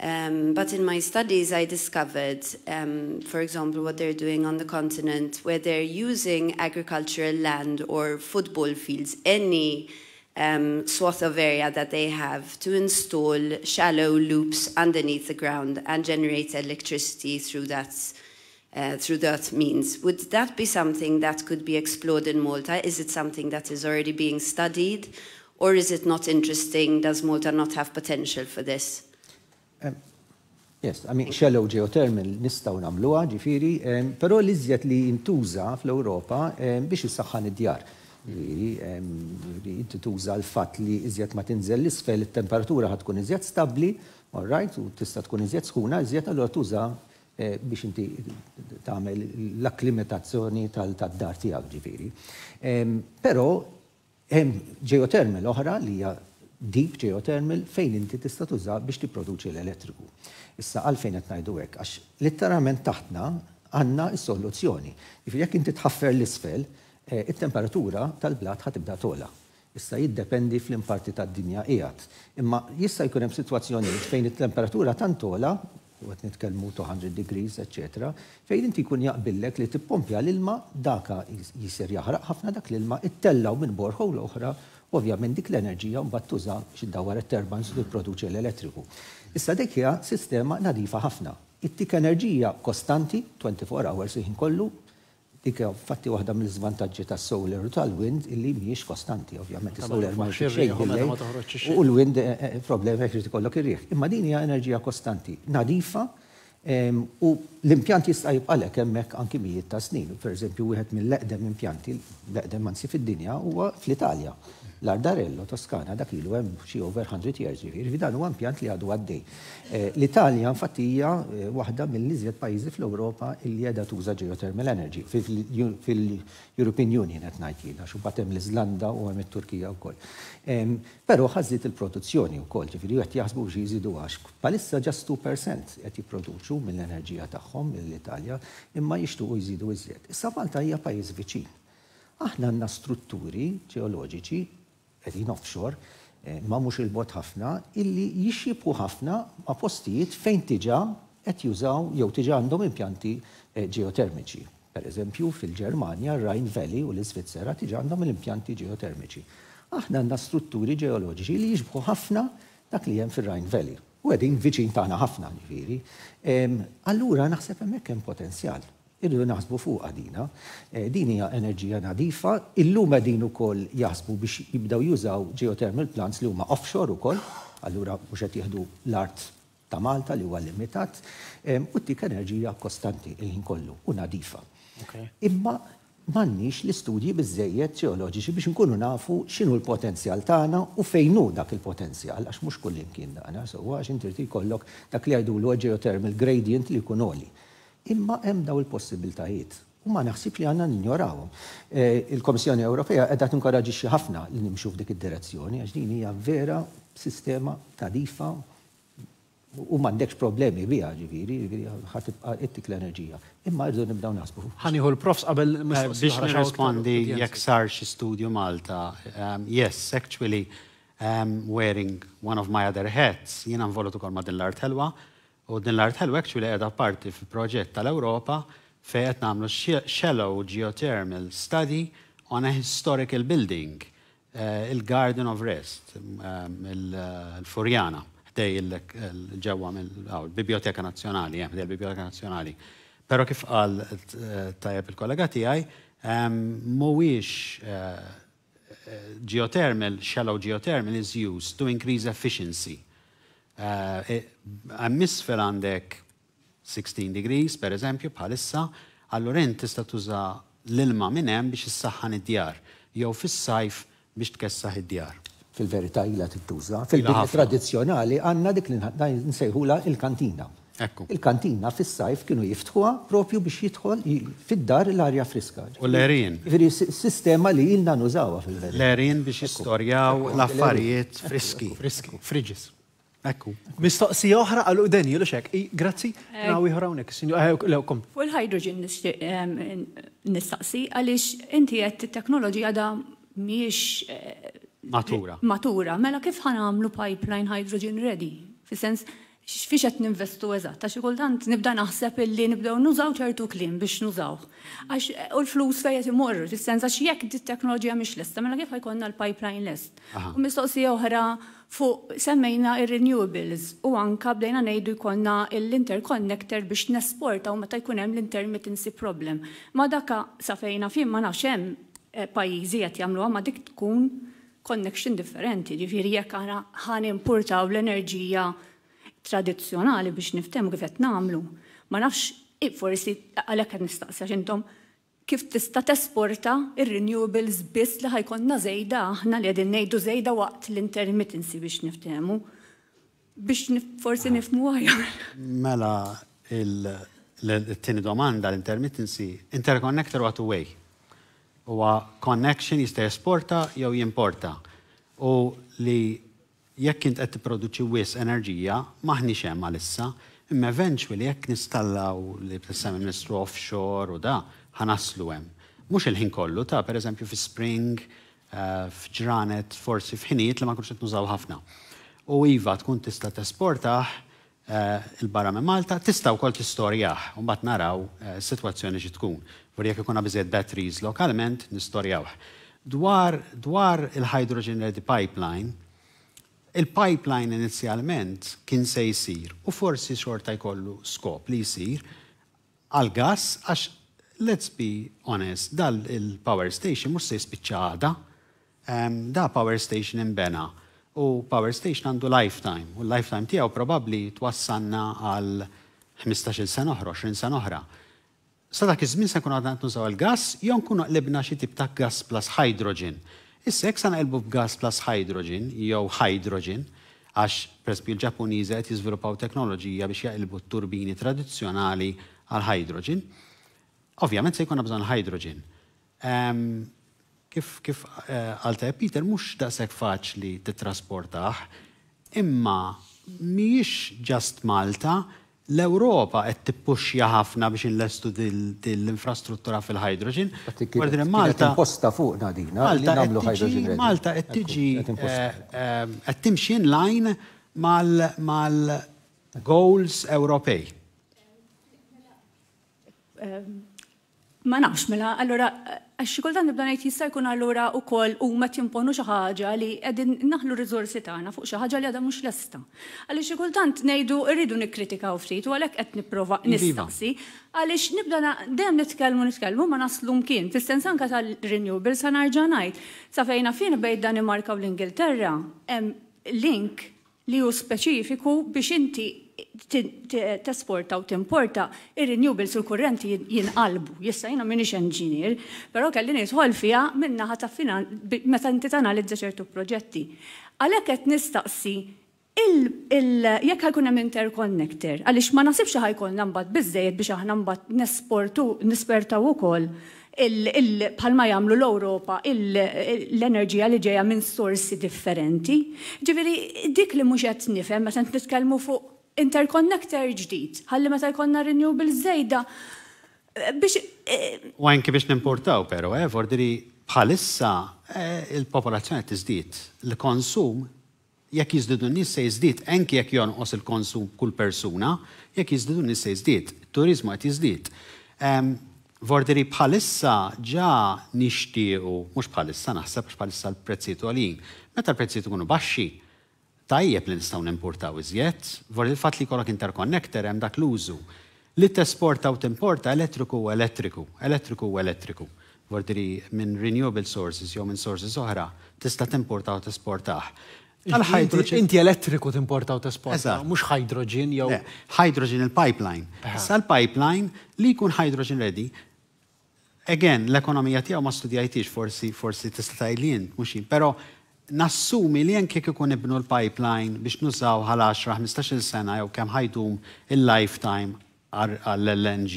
[SPEAKER 9] Um, but in my studies, I discovered, um, for example, what they're doing on the continent, where they're using agricultural land or football fields, any um, swath of area that they have, to install shallow loops underneath the ground and generate electricity through that uh, through that means. Would that be something that could be explored in Malta? Is it something that is already being studied? Or is it not interesting? Does Malta not have potential for this?
[SPEAKER 1] Um, yes, I mean, shallow geothermal nistaw namluwa ġifiri, um, pero li li jintuża fl-Europa um, biex jissaxħan id-djar. Um, inti tuża l-fat li iżjed ma tinżel l-isfel, it-temperatura ħatkun iżjed stabli, all right, u tista' tkun iżjed skuna, iżjed għallu tuża Eh, biex inti tagħmel l-akklimatazzjoni tal-dar tiegħek ġifieri. Ehm, però hemm geotermal oħra li hija deep geothermal fejn inti tista' tuża biex tipproduċi l-elettriku. Issa għalfejn qed ngħidu hekk għax litterament taħtna għandna s-soluzzjoni. Jif jekk inti tħaffer l-isfel, eh, it-temperatura tal-blat ħatibda tola issa jiddependi fl-imparti tad dinja qiegħed. Imma jista' jkun hemm sitwazzjonijiet fejn it-temperatura tantola għat nitkelmu 200 degrees, etc. Fejn inti kun jaqbillek li tippompja l-ilma daka jisir jaħraq ħafna dak l-ilma it-tellaw minn borħu l-oħra ovvjament dik l-enerġija mbagħad tuża dawar it-turbines li produċi l-elettriku. Issa dekja sistema nadifa ħafna. Ittik enerġija kostanti 24 hours ħin kollu Ike, fatti waħda mill żvantaġġi tas solar u tal-wind illi mhijiex kostanti, ovvjament. Is-solar ma U l-wind eh, eh, problema jekk trid ikollok ir-riħ. Imma din hija enerġija kostanti, nadifa ehm, u l-impjant jista' jibqalek hemmhekk anki mijiet ta' snin. Per eżempju, wieħed mill-eqdem impjanti, l-eqdem anzi fid-dinja huwa fl-Italja. L-Ardarello Toskana dak ilu hemm xi over 100 years ġifieri dan huwa impjant li għadu għaddej. Eh, L-Italja infatti hija eh, waħda mill-iżjed pajjiżi fl-Ewropa li qiegħda tuża geothermal energy fil-European Union qed ngħid jiena xu hemm l-Iżlanda u hemm it-Turkija wkoll. Però ħażlit il-produzzjoni wkoll ġifieri qed jaħsbu xi jżidu għax. Palissa ġast 2% qed jipproduċu mill-enerġija tagħhom mill-Italja imma jixtuqu jżidu iżjed. Issa Malta hija pajjiż viċin. Aħna għandna strutturi ġeoloġiċi qegħdin offshore, eh, ma mhux il-bot ħafna, illi jixxibu ħafna ma postijiet fejn tiġa qed jużaw jew tiġa għandhom impjanti eh, ġeotermiċi. Per eżempju, fil-Ġermanja, r-Rhein Valley u l-Svizzera tiġa għandhom l-impjanti ġeotermiċi. Aħna għandna strutturi ġeoloġiċi li jixbħu ħafna dak li hemm fir rhein Valley. U għedin viċin tagħna ħafna ġifieri. Allura naħseb hemmhekk hemm potenzjal irridu naħsbu fuq għadina. Eh, din hija enerġija nadifa, illum din ukoll jaħsbu biex jibdaw jużaw geothermal plants li huma offshore ukoll, allura mhux qed jieħdu l-art ta' Malta li huwa limitat, u tik enerġija kostanti il-ħin kollu u nadifa. Imma mannix l-istudji bizzejiet ġeoloġiċi biex nkunu nafu xinu l-potenzjal tagħna u fejnu dak il-potenzjal, għax mux kullimkien. kien daqna, so għax inti kollok dak li għajdu l-ġeothermal gradient li jkun imma hemm daw il-possibiltajiet. U ma naħsib li għanna ninjorawhom. E, Il-Komissjoni Ewropea t tinkoraġixxi ħafna li nimxu f'dik id-direzzjoni għax din hija vera sistema tarifa u m'għandekx problemi biha ġifieri, ħatibqa' ittik l-enerġija. Imma rridu nibdaw naħsbu. Ħaniħu l-profs qabel eh, biex nirrispondi
[SPEAKER 4] jekk sar xi studju Malta. Um, yes, actually um, wearing one of my other hats, jiena nvolut ukoll ma' din l-art helwa. U din l-art ħelu ħelwa li għedha parti fil-proġett tal europa fej qed namlu shallow geothermal study on a historical building, uh, eh, il-Garden of Rest, um, eh, il-Furjana, eh, ħdej il-ġewwa mill-Biblioteka Nazjonali, ħdej il-Biblioteka Nazjonali. Pero kif għal tajab il-kollega tiegħi, ehm, mhuwiex geothermal, shallow geothermal is used to increase efficiency uh, għandek 16 degrees, per eżempju, bħalissa, allura inti tista' tuża l-ilma minn hemm biex issaħħan id-djar, jew fis-sajf
[SPEAKER 1] biex tkessaħ id-djar fil-verità t tittuża. Fil-bini tradizjonali għanna dik li nsejħula il-kantina. Il-kantina fis-sajf kienu jiftħuha propju biex jidħol fid-dar l-arja friska. U l-erin. Sistema li ilna nużawa fil verita
[SPEAKER 10] L-erin
[SPEAKER 2] biex jistorjaw
[SPEAKER 1] l-affarijiet
[SPEAKER 2] friski. Friski. Friġis. Ekku. Mistoqsi oħra għal udeni, l xek. Grazzi, eh. nawi ħorawnek. Eh, Lewkom.
[SPEAKER 11] Fu l-hydrogen nistaqsi għalix inti għed t-teknoloġija da miex. Eh, matura. Matura. Mela kif għamlu pipeline hydrogen ready? Fis-sens, fiex qed ninvestu eżatt, għax kultant nibda naħseb illi nibdew nużaw ċertu klim biex nużaw. Għax eh, u l-flus fejn qed imorru, fis-sens għax jekk dit teknoloġija mhix lesta, mela kif ħajkonna l-pipeline l-est. U mistoqsija oħra fuq semmejna il renewables u anka bdejna ngħidu jkollna l-interconnector biex u meta jkun hemm l-intermittency problem. Ma daka sa fejna ma nafx hemm eh, pajjiżi qed jagħmluha ma dik tkun connection differenti, ġifieri jekk ħan importaw l-enerġija tradizzjonali biex niftemu kif qed nagħmlu. Ma nafx forsi għalhekk qed nistaqsi intom kif tista' tesporta ir-renewables biss li ħajkonna żejda aħna li qegħdin ngħidu żejda waqt l-intermittency biex niftemu. Biex forsi nifmu għajar.
[SPEAKER 4] Mela, il-tini domanda l-intermittency, interconnector what way? Huwa connection jista' jesporta jew jimporta. U li jekk int qed tipproduċi wis enerġija maħniex hemm għalissa, imma eventually jekk nistallaw li il ministru offshore u da ħanaslu hemm. Mhux il-ħin kollu ta' pereżempju fi spring, eh, f'ġranet, forsi f'ħinijiet li ma kunx qed nużaw ħafna. U iva tkun tista' tesportaħ eh, il-barra minn Malta, tista' wkoll tistorjaħ u mbagħad naraw eh, sitwazzjoni xi tkun. Wara jekk ikun biżejjed batteries lokalment nistorjawh. Dwar dwar il-hydrogen ready pipeline, il-pipeline inizjalment kien se jisir u forsi xorta jkollu skop li jisir għal gas għax let's be honest, dal il-power station mux se jispiċċada, um, da power station imbena u power station għandu lifetime u lifetime tiegħu probabli twassanna għal 15 sena oħra, 20 sena oħra. Sa dak iż-żmien se nkunu għadna nużaw il-gas, jew nkunu qlibna xi tip ta' gas plus hydrogen Issek san elbu b'gas plus hydrogen, jew hydrogen, għax presbi l-Ġapuniża qed jiżviluppaw teknoloġija biex jaqilbu t-turbini tradizzjonali għal hydrogen. Ovvjament se jkun bżonn hydrogen. Um, kif kif eh, għalta uh, Peter mhux daqshekk faċli titrasportaħ, imma mhijiex ġast Malta, l-Europa qed tippuxja ħafna biex inlestu l-infrastruttura fil-hydrogen. Malta imposta
[SPEAKER 1] fuq nadina Malta nagħmlu hydrogen.
[SPEAKER 4] Malta qed tiġi eh, eh, qed timxi in line mal-goals Ewropej.
[SPEAKER 11] Ma nafx mela, allora, eh, għax kultan nibda ngħid jista' jkun allura wkoll huma timponu xi ħaġa li qegħdin naħlu rizorsi tagħna fuq xi ħaġa li għadha mhux lesta. Għaliex xi kultant ngħidu rridu nikkritikaw ftit u għalhekk qed nipprova iva. nistaqsi. Għaliex nibda dem nitkellmu nitkellmu ma naslu mkien. Fistensan ka tal-renewables sa narġa' ngħid. Safejna fien Danimarka u l-Ingilterra hemm link li hu speċifiku biex inti tesporta u t-importa ir-renewables u l-kurrenti jinqalbu. Jissa jina minix enġinier, pero kelli nisħol fija minna ħata finan, meta inti tanalizza ċertu proġetti. Għalhekk qed nistaqsi jekk għal hemm interconnector, għaliex ma nasibx kun nambat biżejjed biex aħna mbagħad nesportu nispertaw ukoll bħalma jamlu l-Europa l-enerġija li ġeja minn sorsi differenti. Ġiviri, dik li mhux qed nifhem meta nitkellmu fuq interconnector ġdid. Ħalli meta jkollna renewable żejda eh, biex.
[SPEAKER 4] Eh, U anke biex nimportaw, pero, eh, fordiri bħalissa eh, il-popolazzjoni tiżdied. Il-konsum jekk jizdidu n-nis se jizdid, enki jekk jonqos il-konsum kull persuna, jekk jizdidu n-nis se jizdid, turizmu għet jizdid. Vorderi bħalissa ġa nixtiequ mux bħalissa naħseb bħalissa l prezzitu għalin. Meta l prezzitu kunu baxxi, tajjeb li nistgħu nimportaw iżjed, vor il-fatt li jkollok interconnector hemm dak l-użu li tesportaw u timporta elettriku u elettriku, elettriku u elettriku. Wordri minn renewable sources jew minn sources oħra tista' timporta u tesportaħ.
[SPEAKER 2] għal
[SPEAKER 4] Inti elettriku timporta u tesporta, mux hydrogen jew. Hydrogen il-pipeline. Sal-pipeline li jkun hydrogen ready. Again, l-ekonomija tiegħu ma studjajtix forsi forsi tista' tajlin, mux però nassumi li jenke kikun ibnu l-pipeline biex nużaw għal 10-15 sena jew kemm ħajdum il-lifetime għall-LNG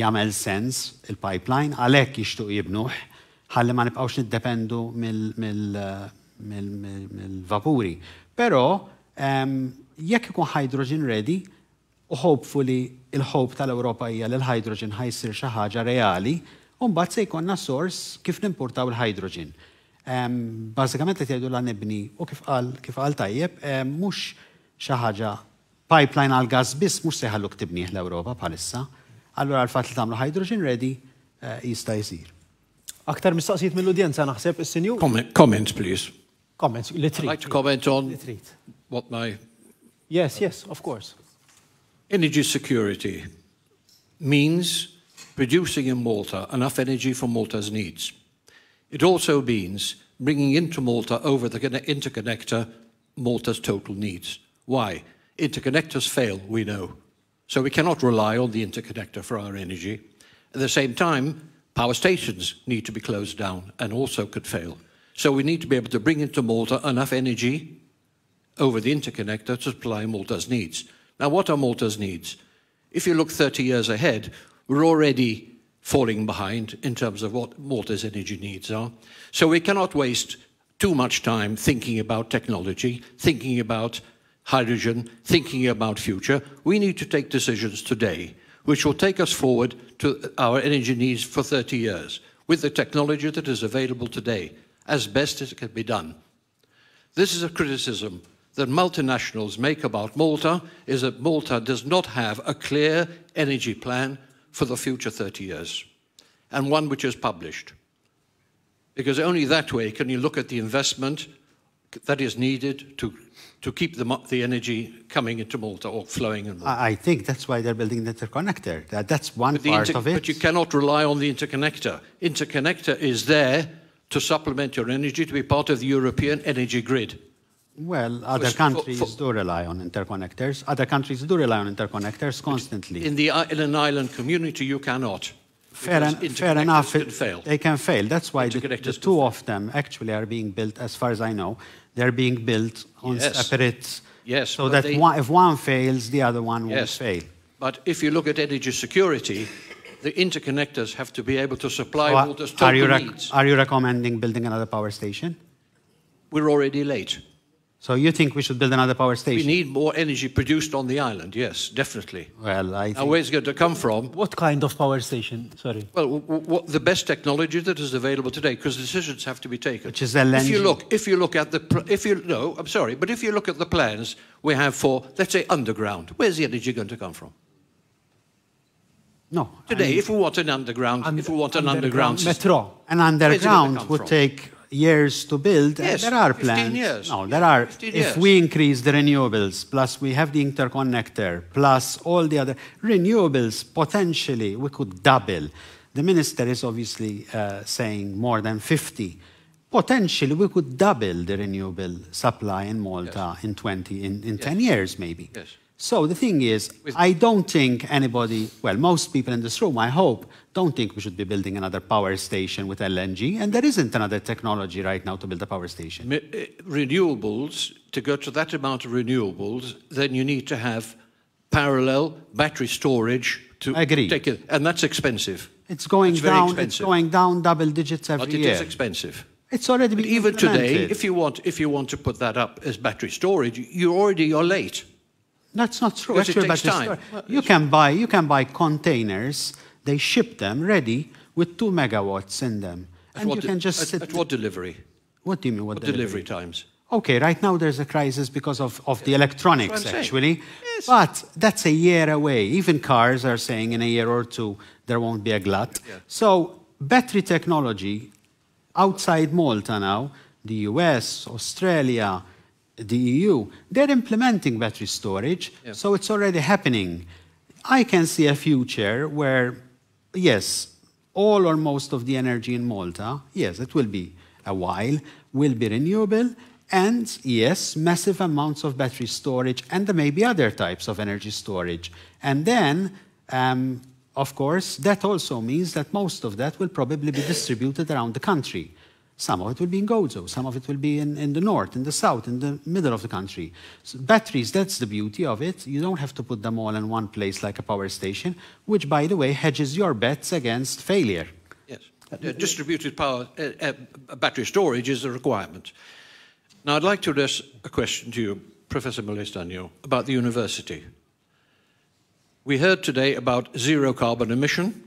[SPEAKER 4] jagħmel sens il-pipeline għalhekk jixtuq jibnuħ ħalli ma nibqgħux niddependu mill-vapuri. Però ehm, jekk ikun hydrogen ready, u hopefully il-hope tal-Ewropa hija li l-hydrogen ħajsir xi ħaġa reali, u mbagħad se jkollna source kif nimportaw il-hydrogen. il hydrogen Bazzikament li jgħidu la nibni, u kif qal, kif qal tajjeb, mux xaħġa pipeline għal gas biss mux seħallu ktibnieh l-Europa bħalissa. Allura għal-fat li tamlu hydrogen
[SPEAKER 10] ready eh, jista jisir.
[SPEAKER 2] Aktar mistoqsijiet mill-udjenza naħseb is-sinju?
[SPEAKER 10] Comment, please. Comments, li trid. Like to comment on what my... Yes, yes, of course. Energy security means producing in Malta enough energy for Malta's needs. It also means bringing into Malta over the interconnector Malta's total needs. Why? Interconnectors fail, we know. So we cannot rely on the interconnector for our energy. At the same time, power stations need to be closed down and also could fail. So we need to be able to bring into Malta enough energy over the interconnector to supply Malta's needs. Now, what are Malta's needs? If you look 30 years ahead, we're already falling behind in terms of what Malta's energy needs are. So we cannot waste too much time thinking about technology, thinking about hydrogen, thinking about future. We need to take decisions today, which will take us forward to our energy needs for 30 years with the technology that is available today, as best as it can be done. This is a criticism that multinationals make about Malta, is that Malta does not have a clear energy plan for the future 30 years, and one which is published. Because only that way can you look at the investment that is needed to, to keep the, the energy coming into Malta or flowing in
[SPEAKER 4] Malta. I think that's why they're building the interconnector. That, that's one part of it. But
[SPEAKER 10] you cannot rely on the interconnector. Interconnector is there to supplement your energy, to be part of the European energy grid.
[SPEAKER 4] Well, other countries for, for, do rely on interconnectors. Other countries do rely on interconnectors constantly.
[SPEAKER 10] In, the, in an island community, you cannot.
[SPEAKER 4] Fair, fair enough. Can they can fail. That's why the, the two of them actually are being built, as far as I know, they're being built on yes. separate.
[SPEAKER 10] Yes. So that they, one, if
[SPEAKER 4] one fails, the other one yes, will
[SPEAKER 10] fail. But if you look at energy security, the interconnectors have to be able to supply so, Malta's uh, are
[SPEAKER 4] Are you recommending building another power station?
[SPEAKER 10] We're already late. So you think we should build another power station? We need more energy produced on the island, yes, definitely. Well, I think... Now, where's it going to come from?
[SPEAKER 2] What kind of power station? Sorry.
[SPEAKER 10] Well, the best technology that is available today, because decisions have to be taken. Which is LNG. If you look, if you look at the, if you no, I'm sorry, but if you look at the plans we have for, let's say, underground, where's the energy going to come from? No. Today, I mean, if we want an underground, under, if we want an underground, underground metro, an underground would from? take years to build.
[SPEAKER 4] Uh, yes, there are plans. 15 years. No, there are. If we increase the renewables, plus we have the interconnector, plus all the other renewables, potentially we could double. The minister is obviously uh, saying more than 50. Potentially, we could double the renewable supply in Malta yes. in 20, in, in yes. 10 years, maybe. Yes. So the thing is, I don't think anybody, well, most people in this room, I hope, don't think we should be building another power station with LNG, and there isn't another technology right now to build a power
[SPEAKER 10] station. Eh, renewables, to go to that amount of renewables, then you need to have parallel battery storage to Agree. take it, and that's expensive.
[SPEAKER 4] It's going down. It's going down double digits every but it year. It is
[SPEAKER 10] expensive.
[SPEAKER 4] It's already been but even today. If
[SPEAKER 10] you want, if you want to put that up as battery storage, you already are late.
[SPEAKER 4] That's not true. Because Actually, it takes time. you, can buy, you can buy containers, they ship them ready with two megawatts in them. At and you can just at, at, what delivery? What do you mean, what, what delivery? delivery times? Okay, right now there's a crisis because of, of the electronics, actually. Yes. But that's a year away. Even cars are saying in a year or two there won't be a glut. Yeah. So, battery technology outside Malta now, the US, Australia, the EU, they're implementing battery storage, yeah. so it's already happening. I can see a future where, yes, all or most of the energy in Malta, yes, it will be a while, will be renewable, and yes, massive amounts of battery storage and maybe other types of energy storage. And then, um, of course, that also means that most of that will probably be distributed around the country. Some of it will be in Gozo, some of it will be in, in the north, in the south, in the middle of the country. So batteries, that's the beauty of it. You don't have to put them all in one place like a power station, which, by the way, hedges your bets against
[SPEAKER 10] failure. Yes. Uh, distributed power, uh, uh, battery storage is a requirement. Now, I'd like to address a question to you, Professor Molestano, about the university. We heard today about zero carbon emission,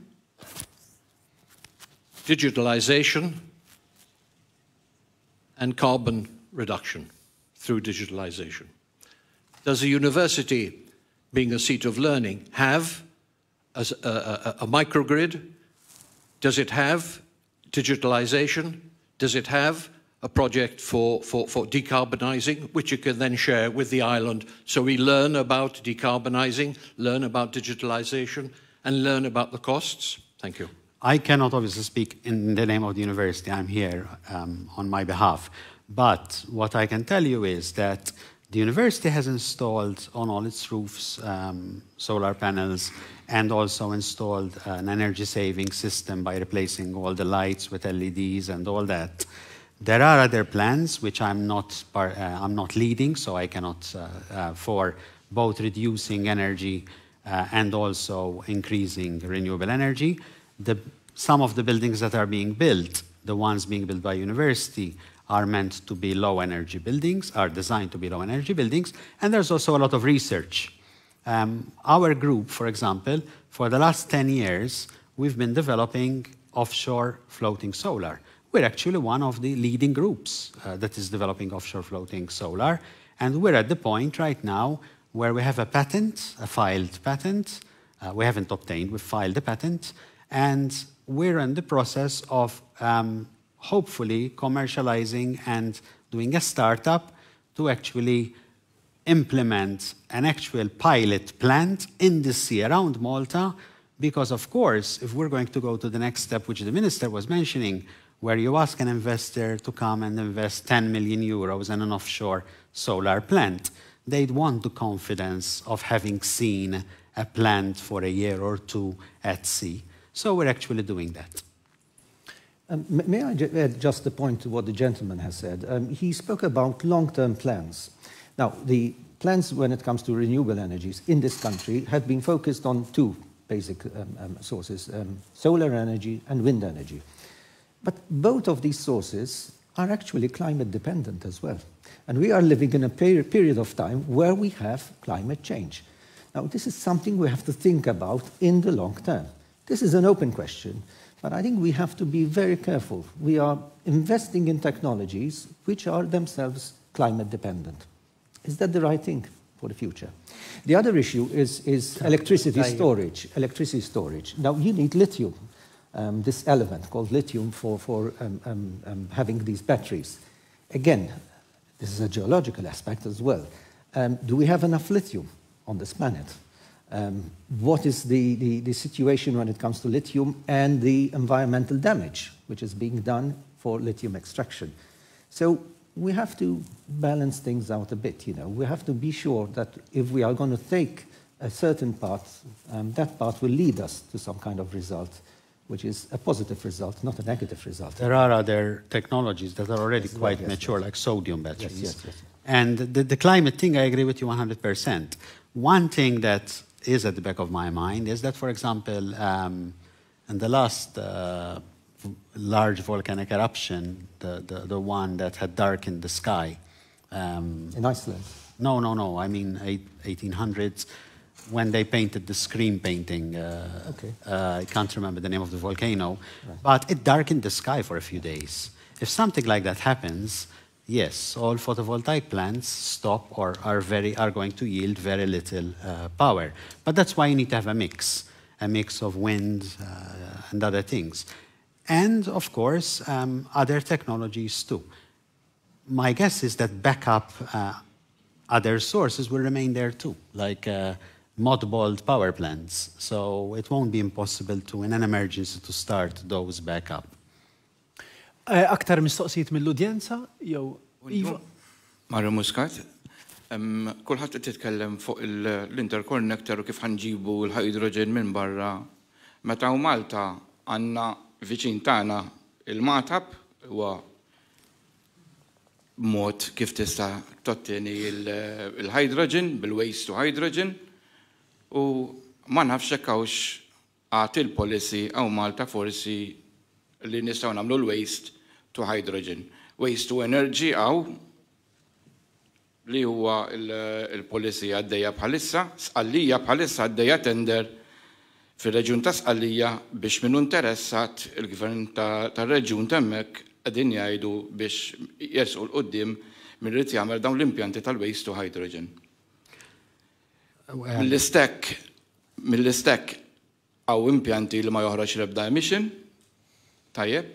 [SPEAKER 10] digitalization, and carbon reduction through digitalization? Does a university, being a seat of learning, have a, a, a, a microgrid? Does it have digitalization? Does it have a project for, for, for decarbonising, which you can then share with the island. So we learn about decarbonising, learn about digitalisation, and learn about the costs. Thank you.
[SPEAKER 4] I cannot obviously speak in the name of the university. I'm here um, on my behalf. But what I can tell you is that the university has installed on all its roofs um, solar panels and also installed uh, an energy saving system by replacing all the lights with LEDs and all that. There are other plans which I'm not, uh, I'm not leading, so I cannot, uh, uh, for both reducing energy uh, and also increasing renewable energy the, some of the buildings that are being built, the ones being built by university, are meant to be low energy buildings, are designed to be low energy buildings, and there's also a lot of research. Um, our group, for example, for the last 10 years, we've been developing offshore floating solar. We're actually one of the leading groups uh, that is developing offshore floating solar, and we're at the point right now where we have a patent, a filed patent. Uh, we haven't obtained, we filed a patent, and we're in the process of um, hopefully commercializing and doing a startup to actually implement an actual pilot plant in the sea around Malta. Because, of course, if we're going to go to the next step, which the minister was mentioning, where you ask an investor to come and invest 10 million euros in an offshore solar plant, they'd want the confidence of having seen a plant for a year or two at sea. So we're actually doing that.
[SPEAKER 1] Um, may I add just a point to what the gentleman has said? Um, he spoke about long-term plans. Now, the plans when it comes to renewable energies in this country have been focused on two basic um, um sources, um, solar energy and wind energy. But both of these sources are actually climate dependent as well. And we are living in a per period of time where we have climate change. Now, this is something we have to think about in the long term. This is an open question, but I think we have to be very careful. We are investing in technologies which are themselves climate dependent. Is that the right thing for the future? The other issue is, is electricity storage. Electricity storage. Now, you need lithium, um, this element called lithium for, for um, um, um having these batteries. Again, this is a geological aspect as well. Um, do we have enough lithium on this planet? um, what is the, the, the, situation when it comes to lithium and the environmental damage which is being done for lithium extraction. So we have to balance things out a bit, you know. We have to be sure that if we are going to take a certain path, um, that path will lead us to some kind of result which is a positive result, not a negative result. There
[SPEAKER 4] are other technologies that are already yes, quite yes, mature, yes. like sodium batteries. And the, the climate thing, I agree with you 100%. One thing that is at the back of my mind is that, for example, um, in the last uh, large volcanic eruption, the, the, the, one that had darkened the sky. Um, in Iceland? No, no, no. I mean, eight, 1800s, when they painted the screen painting. Uh, okay. Uh, I can't remember the name of the volcano, right. but it darkened the sky for a few days. If something like that happens, yes, all photovoltaic plants stop or are, very, are going to yield very little uh, power. But that's why you need to have a mix, a mix of wind uh, and other things. And of course, um, other technologies too. My guess is that backup uh, other sources will remain there too, like uh, mothballed power plants. So it won't be impossible to, in an emergency, to
[SPEAKER 12] start those back up.
[SPEAKER 2] Eh, aktar mistoqsijiet mill-udjenza, jew
[SPEAKER 12] Iva? Marra Muscat, kullħat titkellem fuq l-interconnector u kif ħanġibu l-hydrogen minn barra. Meta u Malta għanna viċin tagħna il-matab huwa mod kif tista' tottini l hydrogen bil-waste to hydrogen u ma nafx hekk għat il-policy għaw Malta forsi li nistgħu nagħmlu l-waste to hydrogen. Waste to energy għaw li huwa il-polizija għaddeja bħalissa, sqallija bħalissa għaddeja tender fil-reġun ta' sqallija biex minnu interessat il-gvern ta' reġun temmek għadin jgħidu biex jersu l-qoddim minn rrit jagħmel dawn l-impjanti tal-waste to hydrogen. Mill-istek, mill-istek għaw impjanti li ma joħroġ rebda emission, tajjeb,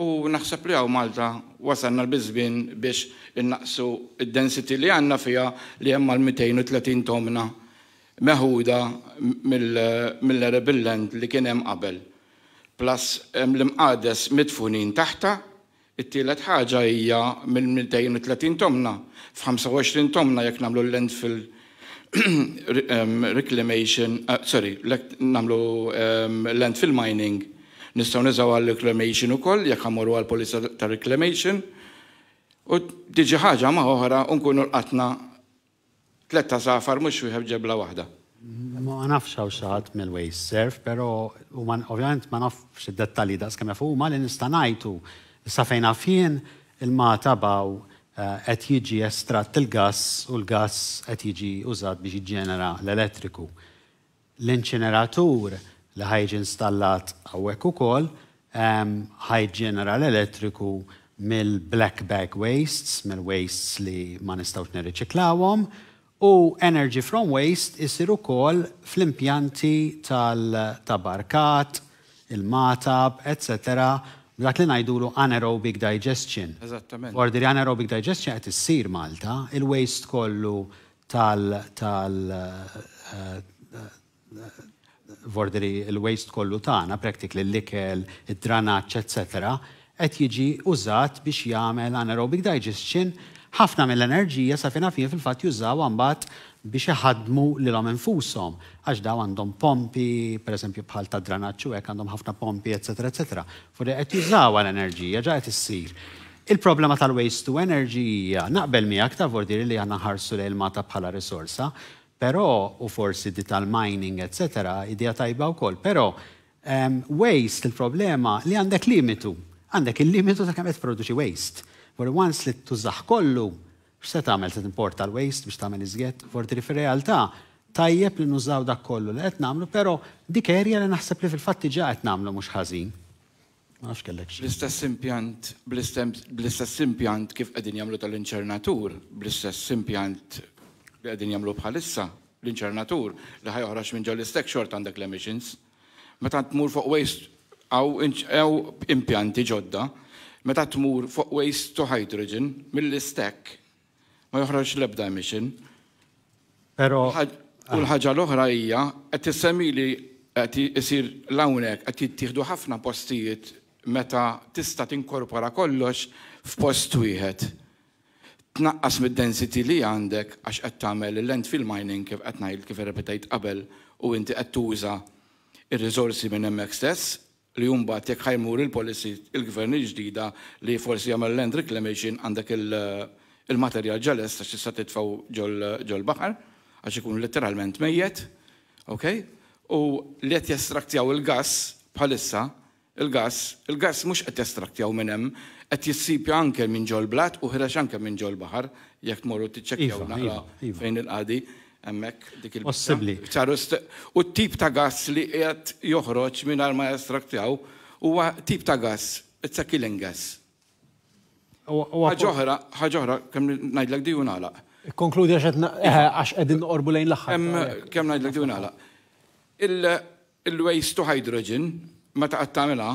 [SPEAKER 12] U naħseb li għaw Malta wasanna l-bizbin biex innaqsu id-density li għanna fija li għemma l-230 tomna meħuda mill-rebillant li kienem qabel. Plus l-imqades mitfunin taħta, it-tielet ħaġa hija mill-230 tomna, f-25 tomna jek namlu l fil um, reclamation, uh, sorry, namlu um, fil mining Nistaw nizaw għal-reclamation u koll, jek għamurru għal-polizza ta' reclamation. U diġi ħagġa ma' oħra unkunu l-qatna tletta safar mux wieħed ġebla waħda.
[SPEAKER 4] Ma nafx għaw xaħat mill-waste serf, pero ovvjament ma nafx id-dettali da' skemm fuq ma li nistanajtu. safajna fien il ma tabaw eh, qed jiġi estratt il-gass u l-gass qed jiġi użat biex jiġġenera l-elettriku. L-inċineratur li ħajġi installat għawek u kol, ħaj um, General Electricu mill-black bag wastes, mill-wastes li ma nistawx nirriċiklawhom, u energy from waste isiru kol fl-impjanti tal-tabarkat, il-matab, etc. Dak li najdulu anaerobic digestion. Eżattament. Ordiri anaerobic digestion qed issir Malta, il-waste kollu tal, tal eh, eh, vorderi il-waste kollu tagħna, practically l-likel, id-dranaċ, etc., qed jiġi użat biex jagħmel anaerobic digestion ħafna mill-enerġija sa fina fien fil-fatt jużaw għambat biex iħadmu lilhom infushom għax daw għandhom pompi, per eżempju bħal ta' dranaċċu hekk għandhom ħafna pompi, etc. etc. Furi qed jużaw l-enerġija ġa qed issir. Il-problema tal-waste to energy naqbel miegħek ta' vordiri li għandna ħarsu lejl mata bħala risorsa, Pero, u forsi di tal-mining, etc., idea tajba u koll. Pero, um, ehm, waste, il-problema li għandek limitu. Għandek il-limitu ta' kamet produċi waste. For once li tużax kollu, x'se tagħmel se importa l-waste biex tagħmel iżjed, forti fir-realtà tajjeb li nużaw dak kollu li qed nagħmlu, però dik erja li naħseb li fil-fatti ġa qed nagħmlu mhux ħażin.
[SPEAKER 12] Għax kellek Bl-istess impjant, bl-istess impjant kif qegħdin jagħmlu tal-inċernatur, bl-istess impjant li għedin jamlu bħalissa l-inċernatur li ħajħrax minn ġol istek xort għandek l-emissions. Meta tmur fuq waste għaw impjanti ġodda, meta tmur fuq waste to hydrogen mill-istek ma joħroġ l-ebda emission. Pero. U l-ħagġa l-oħra hija qed tissemmi li għet isir l għet qed jittieħdu ħafna postijiet meta tista' tinkorpora kollox f'post wieħed tnaqqas mid-density li għandek għax qed tagħmel il land fil mining kif qed ngħid kif irrepetajt qabel u inti qed tuża ir-riżorsi minn hemmhekk stess li jumbat jekk ħajmur il-policy il-gvern il ġdida li forsi jagħmel land reclamation għandek il-materjal ġalest għax tista' titfgħu ġol baħar għax ikun letteralment mejjed, ok? U li qed jestraktjaw il-gass bħalissa il-gas, il-gas mhux qed jestraktjaw minn hemm, qed jissipja anke minn ġol blat u ħirax anke minn ġol bahar jekk morru tiċċekkjaw iva, naħla iva, iva. fejn il-qadi hemmhekk dik il Possibbli. U t-tip ta' gass li qed joħroġ minn ma jastrak tiegħu huwa tip ta' gass, it's a killing gas.
[SPEAKER 4] Ħaġoħra,
[SPEAKER 12] ħaġoħra, kemm ngħidlek di nagħlaq.
[SPEAKER 2] Konkludi għax eh, qegħdin orbu lejn l-aħħar.
[SPEAKER 12] Kemm ngħidlek di nagħlaq. Il-waste to hydrogen, meta qatt tagħmilha,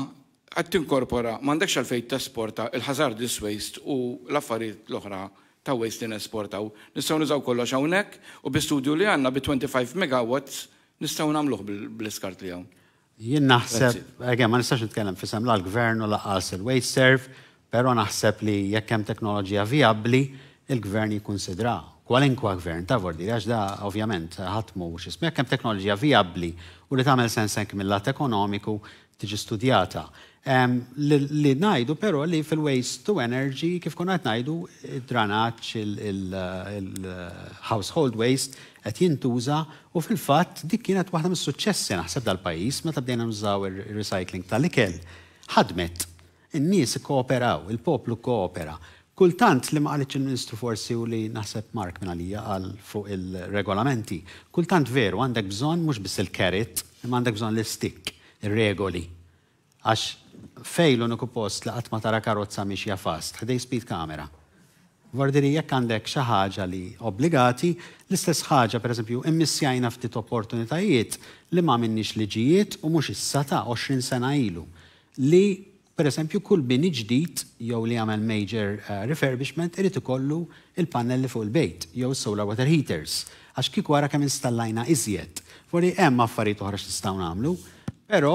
[SPEAKER 12] għad tinkorpora, mandekx ta' tesporta il-hazardous waste u l-affarijiet l-oħra ta' waste li nesportaw. Nistaw nizaw kollox hawnhekk u bi-studju li għandna bi 25 megawatts nistaw nagħmluh bl-iskart li hawn.
[SPEAKER 4] Jien naħseb, għagħem, ma nistax nitkellem fissam la l-gvern u laqqas il-waste serve, pero naħseb li jekk hemm teknoloġija viabli, il-gvern jikkonsidra. Kwalinkwa gvern ta' vordi, għax da ovvjament ħatmu u xismu, jekk hemm teknoloġija viabli u li tagħmel sens anke mill-lat ekonomiku tiġi studjata. Li najdu pero li fil-waste to energy kif kunat najdu id-dranaċ il-household eh, eh, waste qed jintuża u fil-fatt dik kienet waħda mis-suċċessi naħseb dal-pajjiż meta bdejna nużaw ir-recycling tal-ikel. Ħadmet, in-nies ikkooperaw, il-poplu koopera. Kultant li ma il-Ministru forsi u li naħseb Mark minn għalija għal fuq il-regolamenti. Kultant veru, għandek bżon mux biss il-kerit, imma għandek bżon l-stick, il-regoli. Għax Fejlu nuku post li għatma tara karozza miex jafast, ħdej speed kamera. Vardiri jekk għandek xi ħaġa li obbligati, l-istess ħaġa pereżempju immissjajna ftit opportunitajiet li ma minnix liġijiet u mhux s sata 20 sena ilu. Li pereżempju kull bini ġdid jew li għamel major uh, refurbishment irid ikollu il-panel li fuq il-bejt jew solar water heaters għax kik wara kemm installajna iżjed. Forri hemm affarijiet oħra x'nistgħu nagħmlu, però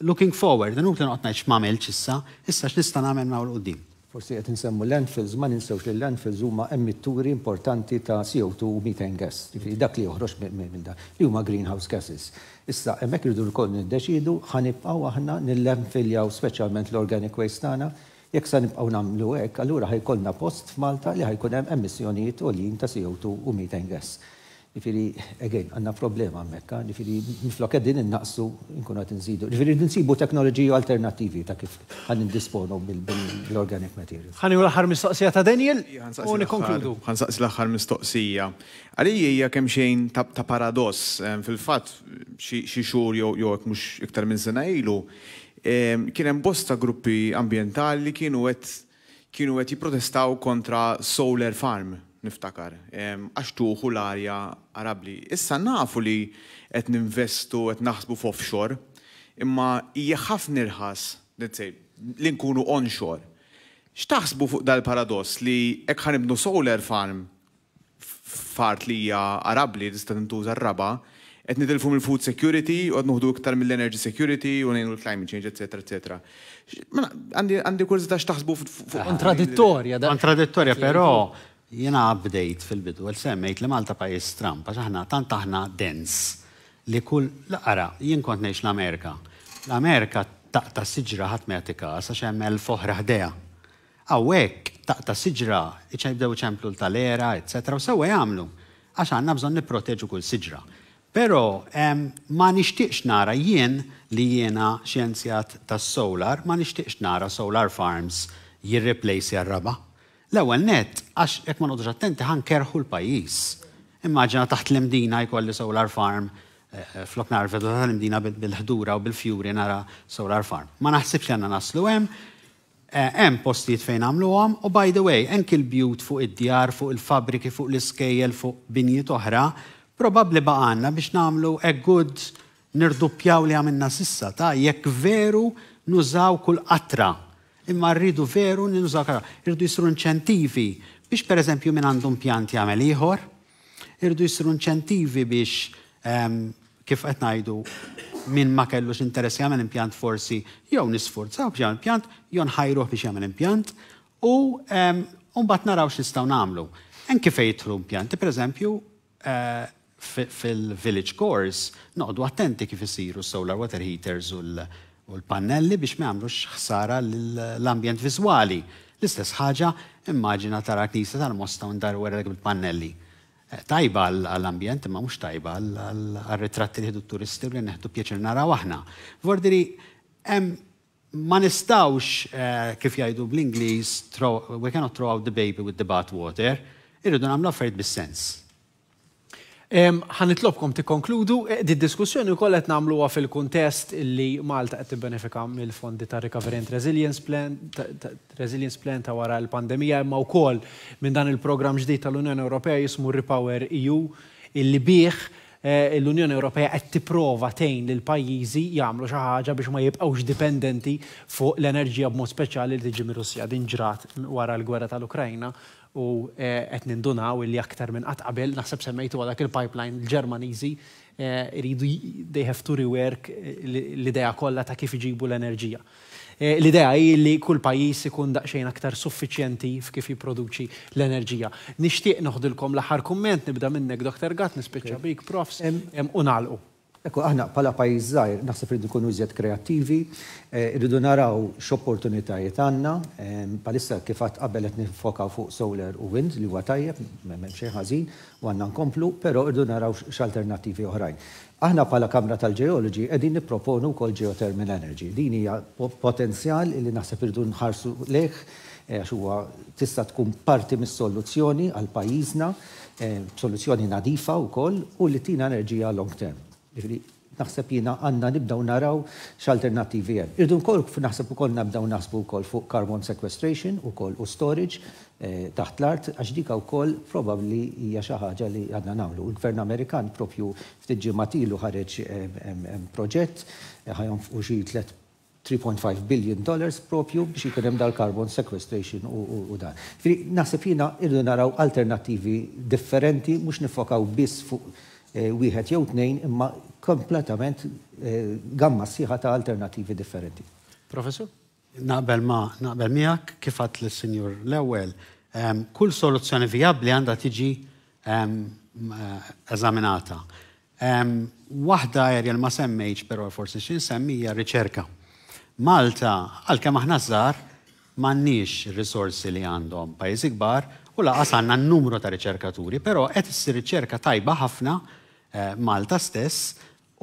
[SPEAKER 4] looking forward,
[SPEAKER 1] dan ukli noqt najċ mamel ċissa, issa x'nista' nagħmel naw l-qudiem. Forsi qed insemmu landfills, ma ninsew li landfills huma emitturi importanti ta' CO2 u methane gas, ġifieri dak li joħroġ minn da, li huma greenhouse gases. Issa hemmhekk irridu wkoll niddeċidu ħanibqgħu aħna nillenfiljaw speċjalment l-organic waste tagħna jekk sa nibqgħu nagħmlu hekk, allura ħajkollna post f'Malta li ħajkun hemm emissjonijiet għoljin ta' CO2 u methane gas. Nifiri, again, għanna problema mekka, ġifiri, miflok għeddin innaqsu, nkun għat Nifiri, n nsibu teknoloġiju alternativi ta' kif għan n-disponu bil-organic material.
[SPEAKER 2] Għan u l-ħar mistoqsija ta' Daniel, u nikonkludu.
[SPEAKER 8] Għan saqs l-ħar mistoqsija. Għalija hija kemm xejn ta' paradoss, fil-fat, xie xur jew mux iktar minn sena ilu, kien hemm bosta gruppi ambientali kienu għet kienu qed jipprotestaw kontra solar farm niftakar. Għax tuħu l-arja arabli. Issa nafu li qed ninvestu, qed naħsbu f'offshore, imma hija ħafna irħas, li nkunu onshore. X'taħsbu fuq dal-paradoss li ekħan ħanibnu solar farm fart li hija arabli tista' tintuża r-raba, qed nitilfu mill-food security u qed nuħdu iktar mill-energy security u ngħinu l-climate change,
[SPEAKER 4] etc. etc.
[SPEAKER 8] Mela, għandi kurzita x'taħsbu fuq kontradittorja. Kontradittorja, però
[SPEAKER 4] jena update fil-bidu, għal semmejt li Malta pajis stram, għax aħna tant aħna dens li kull laqra jien kont neċ l-Amerika. L-Amerika taqta siġra ħadd ma sa każ għax hemm elf oħra ħdejha. Hawnhekk taqta siġra bdew ċemplu l-talera, etc. u sewwa jagħmlu għax għandna bżonn nipproteġu kull siġra. Pero ma nixtieqx nara jien li jiena xjenzjat tas-solar, ma nixtieqx nara solar farms jirreplejsi ar-raba' L-ewwel net, għax jekk ma noqgħodux attenti ħankerħu l-pajjiż. Immaġina taħt l-imdina jkolli solar farm eh, eh, flok narvedu l imdina bil-ħdura u bil-fjuri nara solar farm. Ma naħsibx li għandna naslu hemm, eh, hemm postijiet fejn nagħmluhom, u by the way, anki il bjut fuq id-djar, fuq il-fabriki, fuq l-iskejjel, fuq binjiet oħra, probabli baqanna biex namlu a good nirduppjaw li għamilna sissa ta' jekk veru nużaw kull qatra imma rridu veru kara. rridu jisru inċentivi biex per eżempju minn għandhom pjanti għamel ieħor, irridu jisru inċentivi biex ehm, kif qed ngħidu minn ma kellux interess jagħmel impjant forsi jew nisforzaw biex jagħmel impjant, jew nħajruh biex jagħmel impjant u ehm, mbagħad naraw x'nistgħu nagħmlu. Hemm kif jidħlu impjanti, pereżempju, eh, fil-village course, noqdu attenti kif isiru solar water heaters u l- u l-pannelli biex ma jagħmlux ħsara l-ambjent viżwali. L-istess ħaġa immaġina tara knisa tal-mosta u ndar wara bil-pannelli. Eh, tajba għall-ambjent imma mhux tajba għall-ritratti li ħedu turisti u li neħdu pjaċir naraw aħna. Vordiri, ma nistawx eh, kif jgħidu bl-Ingliż we cannot throw out the baby with the bath water, irridu nagħmlu affarijiet bis-sens.
[SPEAKER 2] Ħanitlobkom tikkonkludu e, di-diskussjoni wkoll qed nagħmluha fil-kuntest li Malta qed benefika mill-fondi ta' Recovery and Resilience Plan Resilience Plan ta' wara l-pandemija imma wkoll minn dan il-programm ġdid tal-Unjoni Ewropea jismu Repower EU illi bih e, l-Unjoni Ewropea qed tipprova tgħin lil pajjiżi jagħmlu xi ħaġa biex ma jibqgħux dipendenti fuq l-enerġija b'mod speċjali li tiġi ġimirussija din ġrat wara l-gwerra tal-Ukrajna u eh, qed nindunaw li aktar minn qatt qabel naħseb semmejtu għal il-pipeline l-Ġermaniżi eh, iridu they have to rework eh, l-idea kollha ta' kif iġibu l-enerġija. L-idea hi li kull pajjiż ikun daqsxejn aktar suffiċjenti f'kif jipproduċi l-enerġija. Nixtieq noħdilkom l-aħħar kumment nibda minnek Dr. Gatt nispiċċa bik profs
[SPEAKER 1] u nagħlqu. Ekku, aħna pala pajiz zaħir, naħseb rridu kunu iżjed kreativi, eh, rridu naraw x'opportunitajiet għanna, palissa kifat qabel qed nifoka fuq solar u wind li huwa tajjeb, m'hemm xejn ħażin, u għandna nkomplu, però rridu naraw x'alternattivi oħrajn. Aħna pala Kamra tal-Ġeoloġi qegħdin nipproponu wkoll geothermal energy. Din hija potenzjal li naħseb irridu nħarsu leħ eh, għax huwa tista' tkun parti mis-soluzzjoni għal pajjiżna, eh, soluzzjoni nadifa wkoll u li tina enerġija long term naħseb jina għanna nibdaw naraw x'alternativi hemm. Irdu nkoll naħseb ukoll nabdaw naħsbu wkoll fuq carbon sequestration ukoll u storage eh, taħt l-art għax dik wkoll probabbli hija xi ħaġa li għandna nagħmlu. Il-Gvern Amerikan propju ftit tilu ħareġ eh, proġett eh, ħajhom fuq xi 3.5 billion dollars propju biex ikun hemm dal-carbon sequestration u dan. Naħseb jiena irdu naraw alternativi differenti mhux nifokaw biss fuq Eh, wieħed jew tnejn imma kompletament eh, gamma siħa ta' alternativi differenti.
[SPEAKER 4] Professor? Naqbel ma, naqbel miegħek kif għat l-Sinjur l-ewwel, kull soluzzjoni vijabbli għandha tiġi eh, eżaminata. Waħda erja ma semmejx, però forsi xin semmija riċerka. Malta, għalkemm aħna żgħar m'għandniex risorsi li għandhom pajjiż ikbar u laqas għandna n-numru ta' riċerkaturi, però qed issir riċerka tajba ħafna Eh, Malta stess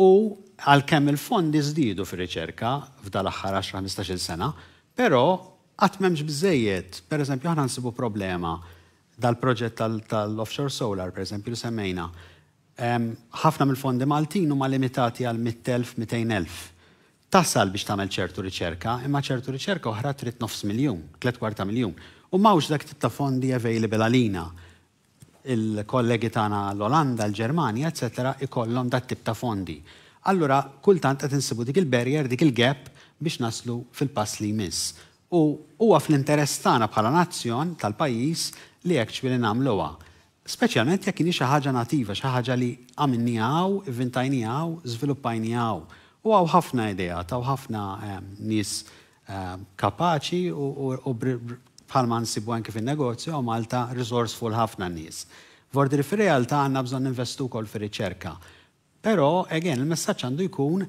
[SPEAKER 4] u għal-kemm il-fondi żdiedu fir-riċerka f'dal aħħar 10-15 sena, però qatt m'hemmx biżejjed, pereżempju aħna nsibu problema dal-proġett tal-offshore solar, pereżempju li semmejna. Ħafna mill-fondi Maltin huma limitati għal 100,000-200,000. Tasal biex tagħmel ċertu riċerka, imma ċertu riċerka oħra trid nofs miljun, tliet kwarta miljun. U mawx dak tit ta' fondi available għalina il-kollegi tagħna l-Olanda, l-Ġermanja, etc., ikollhom dat tip ta' fondi. Allura, kultant qed insibu dik il-barrier, dik il-gap biex naslu fil-pass li jmiss. U huwa fl-interess tagħna bħala nazzjon tal-pajjiż li actually nagħmluha. Speċjalment jekk inhi xi ħaġa nativa, xi ħaġa li għaw, zviluppajni għaw. U għaw ħafna ideja, taw ħafna ehm, nies ehm, kapaċi u bħalma nsibu anke fin-negozju u Malta resourceful ħafna nies. Vordi fir-realtà għandna bżonn investu wkoll fir-riċerka. Però, again, il-messaġġ għandu jkun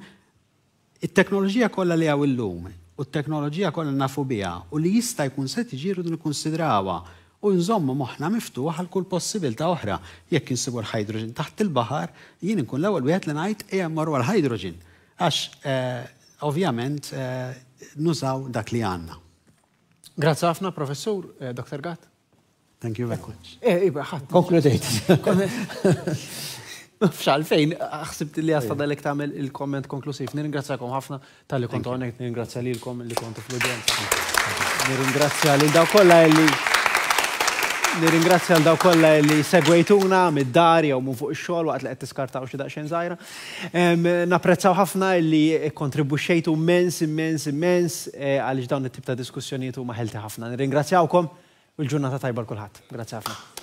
[SPEAKER 4] it-teknoloġija kollha li għaw illum u t-teknoloġija kollha nafu biha u li jista' jkun se tiġi rridu nikkonsidrawha u nżommu moħna miftuħ għal kull possibilta oħra. Jekk jinsibu l-hydrogen taħt il-bahar, jien nkun l-ewwel wieħed li ngħid ejja marru għal-hydrogen. Għax eh, ovvjament eh, nużaw dak li għandna.
[SPEAKER 2] Grazie Grazzi professor, eh, Dr. Gatt.
[SPEAKER 4] Thank you very much.
[SPEAKER 2] Eh, iba, ħat. Konkludejt. Fxal fejn, ħsibt li għasta dalek tamel il-komment konklusiv. Nirringrazzakom ħafna tal-li kontu għonek, nirringrazzja li l-kom li kontu fl-udjenza. Nirringrazzja li daw kolla li Nirringrazzja għal daw kolla li segwejtuna mid darja u minn fuq ix-xogħol waqt li qed tiskartaw xi daqsxejn żgħira. Naprezzaw ħafna li kontribwixxejtu immens immens immens eh, għaliex dawn it-tip ta' diskussjonijiet huma ħelti ħafna. Nirringrazzjawkom u l-ġurnata tajba l
[SPEAKER 12] kulħadd. Grazzi ħafna.